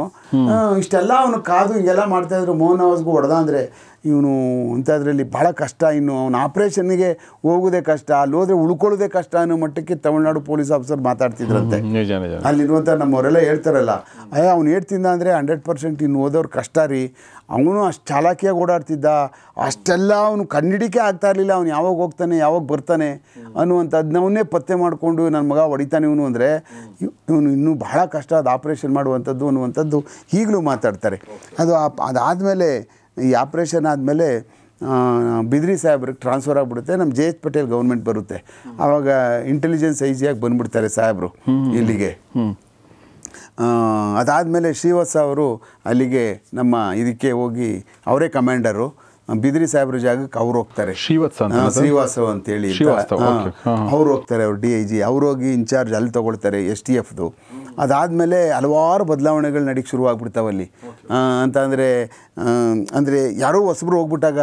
Speaker 1: ಇಷ್ಟೆಲ್ಲ ಅವನು ಕಾದು ಹಿಂಗೆಲ್ಲ ಮಾಡ್ತಾಯಿದ್ರು ಮೋಹನ್ ಅವರ್ಸ್ಗೂ ಹೊಡೆದ ಅಂದರೆ ಇವನು ಅಂಥದ್ರಲ್ಲಿ ಭಾಳ ಕಷ್ಟ ಇನ್ನು ಅವನ ಆಪ್ರೇಷನ್ಗೆ ಹೋಗೋದೇ ಕಷ್ಟ ಅಲ್ಲಿ ಹೋದ್ರೆ ಉಳ್ಕೊಳ್ಳೋದೇ ಕಷ್ಟ ಅನ್ನೋ ಮಟ್ಟಕ್ಕೆ ತಮಿಳ್ನಾಡು ಪೊಲೀಸ್ ಆಫೀಸರ್ ಮಾತಾಡ್ತಿದ್ರಂತೆ ಅಲ್ಲಿರುವಂಥ ನಮ್ಮವರೆಲ್ಲ ಹೇಳ್ತಾರಲ್ಲ ಅಯ್ಯ ಅವ್ನು ಹೇಳ್ತಿದ್ದ ಅಂದರೆ ಹಂಡ್ರೆಡ್ ಪರ್ಸೆಂಟ್ ಇನ್ನು ಓದೋರು ಕಷ್ಟ ರೀ ಅವನು ಅಷ್ಟು ಚಾಲಾಕಿಯಾಗಿ ಓಡಾಡ್ತಿದ್ದ ಅಷ್ಟೆಲ್ಲ ಅವನು ಕಣ್ಣಿಡಿಕೆ ಆಗ್ತಾ ಇರಲಿಲ್ಲ ಅವನು ಯಾವಾಗ ಹೋಗ್ತಾನೆ ಯಾವಾಗ ಬರ್ತಾನೆ ಅನ್ನುವಂಥದ್ದು ಅವನ್ನೇ ಪತ್ತೆ ಮಾಡಿಕೊಂಡು ನನ್ನ ಮಗ ಹೊಡಿತಾನೆ ಇವನು ಅಂದರೆ ಇವನು ಇನ್ನೂ ಬಹಳ ಕಷ್ಟ ಅದು ಆಪ್ರೇಷನ್ ಮಾಡುವಂಥದ್ದು ಅನ್ನುವಂಥದ್ದು ಈಗಲೂ ಮಾತಾಡ್ತಾರೆ ಅದು ಅದಾದಮೇಲೆ ಈ ಆಪ್ರೇಷನ್ ಆದಮೇಲೆ ಬಿದ್ರಿ ಸಾಹೇಬ್ರಿಗೆ ಟ್ರಾನ್ಸ್ಫರ್ ಆಗಿಬಿಡುತ್ತೆ ನಮ್ಮ ಜೆ ಎಚ್ ಪಟೇಲ್ ಗೌರ್ಮೆಂಟ್ ಬರುತ್ತೆ ಆವಾಗ ಇಂಟೆಲಿಜೆನ್ಸ್ ಐಜಿಯಾಗಿ ಬಂದುಬಿಡ್ತಾರೆ ಸಾಹೇಬರು ಇಲ್ಲಿಗೆ ಅದಾದಮೇಲೆ ಶ್ರೀವತ್ಸ ಅವರು ಅಲ್ಲಿಗೆ ನಮ್ಮ ಇದಕ್ಕೆ ಹೋಗಿ ಅವರೇ ಕಮಾಂಡರು ಬಿದಿರಿ ಸಾಹೇಬ್ರ ಜಾಗಕ್ಕೆ ಅವ್ರು ಹೋಗ್ತಾರೆ ಶ್ರೀವತ್ಸ ಶ್ರೀವಾಸವ್ ಅಂತೇಳಿ ಅವ್ರು ಹೋಗ್ತಾರೆ ಅವ್ರು ಡಿ ಐ ಜಿ ಅವ್ರು ಹೋಗಿ ಇನ್ಚಾರ್ಜ್ ಅಲ್ಲಿ ತೊಗೊಳ್ತಾರೆ ಎಸ್ ಟಿ ಎಫ್ದು ಅದಾದಮೇಲೆ ಹಲವಾರು ಬದಲಾವಣೆಗಳು ನಡೀಕ್ಕೆ ಶುರುವಾಗ್ಬಿಡ್ತಾವೆ ಅಲ್ಲಿ ಅಂತ ಅಂದರೆ ಅಂದರೆ ಯಾರೋ ಹೊಸಬ್ರು ಹೋಗ್ಬಿಟ್ಟಾಗ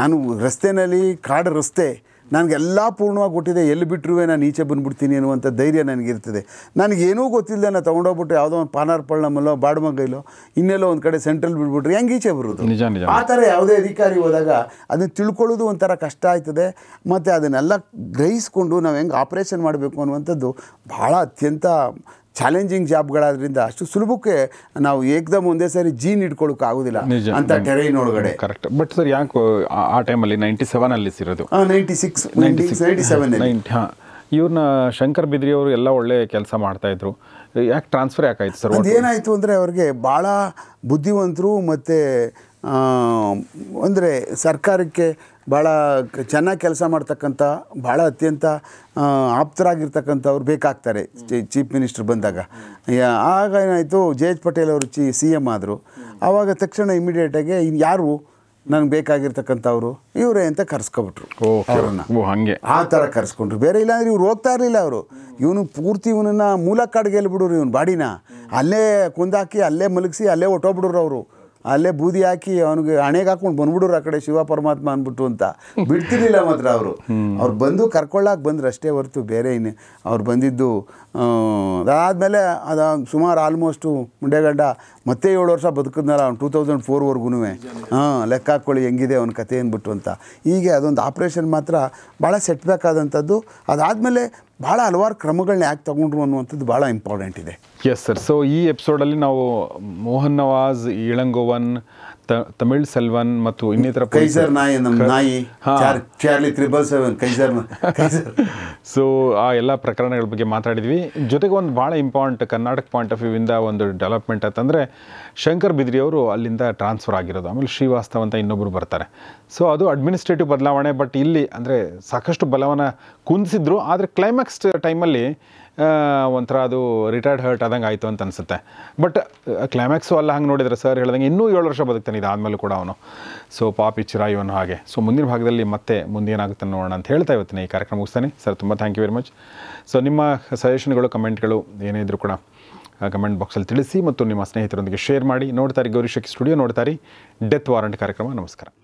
Speaker 1: ನಾನು ರಸ್ತೆನಲ್ಲಿ ಕಾಡು ರಸ್ತೆ ನನಗೆಲ್ಲ ಪೂರ್ಣವಾಗಿ ಕೊಟ್ಟಿದೆ ಎಲ್ಲಿ ಬಿಟ್ಟರುವೆ ನಾನು ಈಚೆ ಬಂದುಬಿಡ್ತೀನಿ ಅನ್ನುವಂಥ ಧೈರ್ಯ ನನಗಿರ್ತದೆ ನನಗೇನೂ ಗೊತ್ತಿಲ್ಲದೆ ನಾನು ತೊಗೊಂಡೋಗ್ಬಿಟ್ಟು ಯಾವುದೋ ಒಂದು ಪಾನಾರ್ ಪಳ್ಳಮಲ್ಲೋ ಮಗೈಲೋ ಇನ್ನೆಲ್ಲೋ ಒಂದು ಕಡೆ ಸೆಂಟ್ರಲ್ ಬಿಟ್ಬಿಟ್ರೆ ಹೆಂಗೆ ಈಚೆ ಬರೋದು ನಿಜ ನಿಜ ಆ ಥರ ಯಾವುದೇ ಅಧಿಕಾರಿ ಹೋದಾಗ ಅದನ್ನು ತಿಳ್ಕೊಳ್ಳೋದು ಒಂಥರ ಕಷ್ಟ ಆಯ್ತದೆ ಮತ್ತು ಅದನ್ನೆಲ್ಲ ಗ್ರಹಿಸ್ಕೊಂಡು ನಾವು ಹೆಂಗೆ ಆಪ್ರೇಷನ್ ಮಾಡಬೇಕು ಅನ್ನುವಂಥದ್ದು ಭಾಳ ಅತ್ಯಂತ ಚಾಲೆಂಜಿಂಗ್ ಜಾಬ್ಗಳಾದ್ರಿಂದ ಅಷ್ಟು ಸುಲಭಕ್ಕೆ ನಾವು ಏಕ್ದಮ್ ಒಂದೇ ಸಾರಿ ಜೀನ್ ಆಗುದಿಲ್ಲ ಅಂತ ಟೆರೈನ್ ಒಳಗಡೆ
Speaker 2: ಕರೆಕ್ಟ್ ಬಟ್ ಸರ್ ಯಾಕೆ ಆ ಟೈಮಲ್ಲಿ ನೈಂಟಿ ಸೆವೆನ್ ಅಲ್ಲಿ ಸಿರೋದು ninety six ninety ninety seven ಹಾಂ ಇವ್ರನ್ನ ಶಂಕರ್ ಬಿದ್ರಿ ಅವರು ಎಲ್ಲ ಒಳ್ಳೆ
Speaker 1: ಕೆಲಸ ಇದ್ರು ಯಾಕೆ ಟ್ರಾನ್ಸ್ಫರ್ ಯಾಕೆ ಆಯ್ತು ಸರ್ ಏನಾಯಿತು ಅಂದರೆ ಅವ್ರಿಗೆ ಭಾಳ ಬುದ್ಧಿವಂತರು ಮತ್ತು ಅಂದರೆ ಸರ್ಕಾರಕ್ಕೆ ಭಾಳ ಚೆನ್ನಾಗಿ ಕೆಲಸ ಮಾಡ್ತಕ್ಕಂಥ ಭಾಳ ಅತ್ಯಂತ ಆಪ್ತರಾಗಿರ್ತಕ್ಕಂಥವ್ರು ಬೇಕಾಗ್ತಾರೆ ಚೀಫ್ ಮಿನಿಸ್ಟರ್ ಬಂದಾಗ ಆಗ ಏನಾಯಿತು ಜೆ ಎಚ್ ಪಟೇಲ್ ಅವರು ಚಿ ಸಿ ಎಮ್ ಆದರು ಆವಾಗ ತಕ್ಷಣ ಇಮಿಡಿಯೇಟಾಗಿ ಇನ್ನು ಯಾರು ನನಗೆ ಬೇಕಾಗಿರ್ತಕ್ಕಂಥವ್ರು ಇವರೇ ಅಂತ ಕರ್ಸ್ಕೊಬಿಟ್ರು ಅವ್ರನ್ನ ಹಂಗೆ ಆ ಥರ ಕರ್ಸ್ಕೊಂಡ್ರು ಬೇರೆ ಇಲ್ಲಾಂದ್ರೆ ಇವ್ರು ಹೋಗ್ತಾ ಇರಲಿಲ್ಲ ಅವರು ಇವನು ಪೂರ್ತಿ ಇವನನ್ನು ಮೂಲ ಕಾಡ್ಗೆ ಬಿಡೋರು ಇವನು ಬಾಡಿನ ಅಲ್ಲೇ ಕುಂದಾಕಿ ಅಲ್ಲೇ ಮಲಗಿಸಿ ಅಲ್ಲೇ ಹೊಟ್ಟೋಗ್ಬಿಡೋರು ಅವರು ಅಲ್ಲೇ ಬೂದಿ ಹಾಕಿ ಅವನಿಗೆ ಹಣೆಗೆ ಹಾಕೊಂಡು ಬಂದ್ಬಿಡೋರು ಆ ಕಡೆ ಶಿವ ಪರಮಾತ್ಮ ಅಂದ್ಬಿಟ್ಟು ಅಂತ ಬಿಡ್ತಿರ್ಲಿಲ್ಲ ಮಾತ್ರ ಅವರು ಅವ್ರು ಬಂದು ಕರ್ಕೊಳ್ಳಾಕೆ ಬಂದ್ರು ಅಷ್ಟೇ ಹೊರತು ಬೇರೆ ಇನ್ನು ಅವ್ರು ಬಂದಿದ್ದು ಅದಾದಮೇಲೆ ಅದು ಸುಮಾರು ಆಲ್ಮೋಸ್ಟು ಮುಂಡೆಗಡ್ಡ ಮತ್ತೆ ಏಳು ವರ್ಷ ಬದುಕಿದ್ನಲ್ಲ ಅವ್ನು ಟೂ ತೌಸಂಡ್ ಫೋರ್ವರೆಗೂ ಹಾಂ ಲೆಕ್ಕ ಹಾಕ್ಕೊಳ್ಳಿ ಹೆಂಗಿದೆ ಅವ್ನ ಕತೆ ಅಂದ್ಬಿಟ್ಟು ಅಂತ ಹೀಗೆ ಅದೊಂದು ಆಪ್ರೇಷನ್ ಮಾತ್ರ ಭಾಳ ಸೆಟ್ ಆದಂಥದ್ದು ಅದಾದಮೇಲೆ ಭಾಳ ಹಲವಾರು ಕ್ರಮಗಳನ್ನ ಯಾಕೆ ತೊಗೊಂಡ್ರು ಅನ್ನುವಂಥದ್ದು ಭಾಳ ಇಂಪಾರ್ಟೆಂಟ್ ಇದೆ
Speaker 2: ಎಸ್ ಸರ್ ಸೊ ಈ ಎಪಿಸೋಡಲ್ಲಿ ನಾವು ಮೋಹನ್ ನವಾಜ್ ಇಳಂಗೋವನ್ ತಮಿಳ್ ಸೆಲ್ವನ್ ಮತ್ತು ಇನ್ನಿತರ ನಾಯಿ
Speaker 1: ಚಾರ್ಲಿ ತ್ರಿಬಲ್ ಕೈಸರ್
Speaker 2: ಸೊ ಆ ಎಲ್ಲ ಪ್ರಕರಣಗಳ ಬಗ್ಗೆ ಮಾತಾಡಿದ್ವಿ ಜೊತೆಗೆ ಒಂದು ಭಾಳ important Karnataka point of view ಇಂದ ಒಂದು ಡೆವಲಪ್ಮೆಂಟ್ ಅಂತಂದರೆ ಶಂಕರ್ ಬಿದ್ರಿಯವರು ಅಲ್ಲಿಂದ ಟ್ರಾನ್ಸ್ಫರ್ ಆಗಿರೋದು ಆಮೇಲೆ ಶ್ರೀವಾಸ್ತವ ಅಂತ ಇನ್ನೊಬ್ಬರು ಬರ್ತಾರೆ ಸೊ ಅದು ಅಡ್ಮಿನಿಸ್ಟ್ರೇಟಿವ್ ಬದಲಾವಣೆ ಬಟ್ ಇಲ್ಲಿ ಅಂದರೆ ಸಾಕಷ್ಟು ಬಲವನ್ನು ಕುಂದಿಸಿದ್ರು ಆದರೆ ಕ್ಲೈಮ್ಯಾಕ್ಸ್ ಟೈಮಲ್ಲಿ ಒಂಥರ ಅದು ರಿಟೈರ್ಡ್ ಹರ್ಟ್ ಆದಂಗೆ ಆಯಿತು ಅಂತ ಅನಿಸುತ್ತೆ ಬಟ್ ಕ್ಲೈಮ್ಯಾಕ್ಸು ಅಲ್ಲ ಹಂಗೆ ನೋಡಿದರೆ ಸರ್ ಹೇಳ್ದಂಗೆ ಇನ್ನೂ ಏಳು ವರ್ಷ ಬದುಕ್ತಾನೆ ಇದಾದಮೇಲೆ ಕೂಡ ಅವನು ಸೊ ಪಾಪ್ ಇಚ್ಚರ ಇವನು ಹಾಗೆ ಸೊ ಮುಂದಿನ ಭಾಗದಲ್ಲಿ ಮತ್ತೆ ಮುಂದೇನಾಗುತ್ತೆ ನೋಡೋಣ ಅಂತ ಹೇಳ್ತಾ ಇವತ್ತಿನ ಈ ಕಾರ್ಯಕ್ರಮ ಮುಗಿಸ್ತಾನೆ ಸರ್ ತುಂಬ thank you very much so ನಿಮ್ಮ ಸಜೆಷನ್ಗಳು ಕಮೆಂಟ್ಗಳು ಏನೇ ಇದ್ರು ಕೂಡ ಕಮೆಂಟ್ ಬಾಕ್ಸಲ್ಲಿ ತಿಳಿಸಿ ಮತ್ತು ನಿಮ್ಮ ಸ್ನೇಹಿತರೊಂದಿಗೆ ಶೇರ್ ಮಾಡಿ ನೋಡ್ತಾರೆ ಗೌರಿಶಕ್ ಸ್ಟುಡಿಯೋ ನೋಡ್ತಾರೆ ಡೆತ್ ವಾರಂಟ್ ಕಾರ್ಯಕ್ರಮ ನಮಸ್ಕಾರ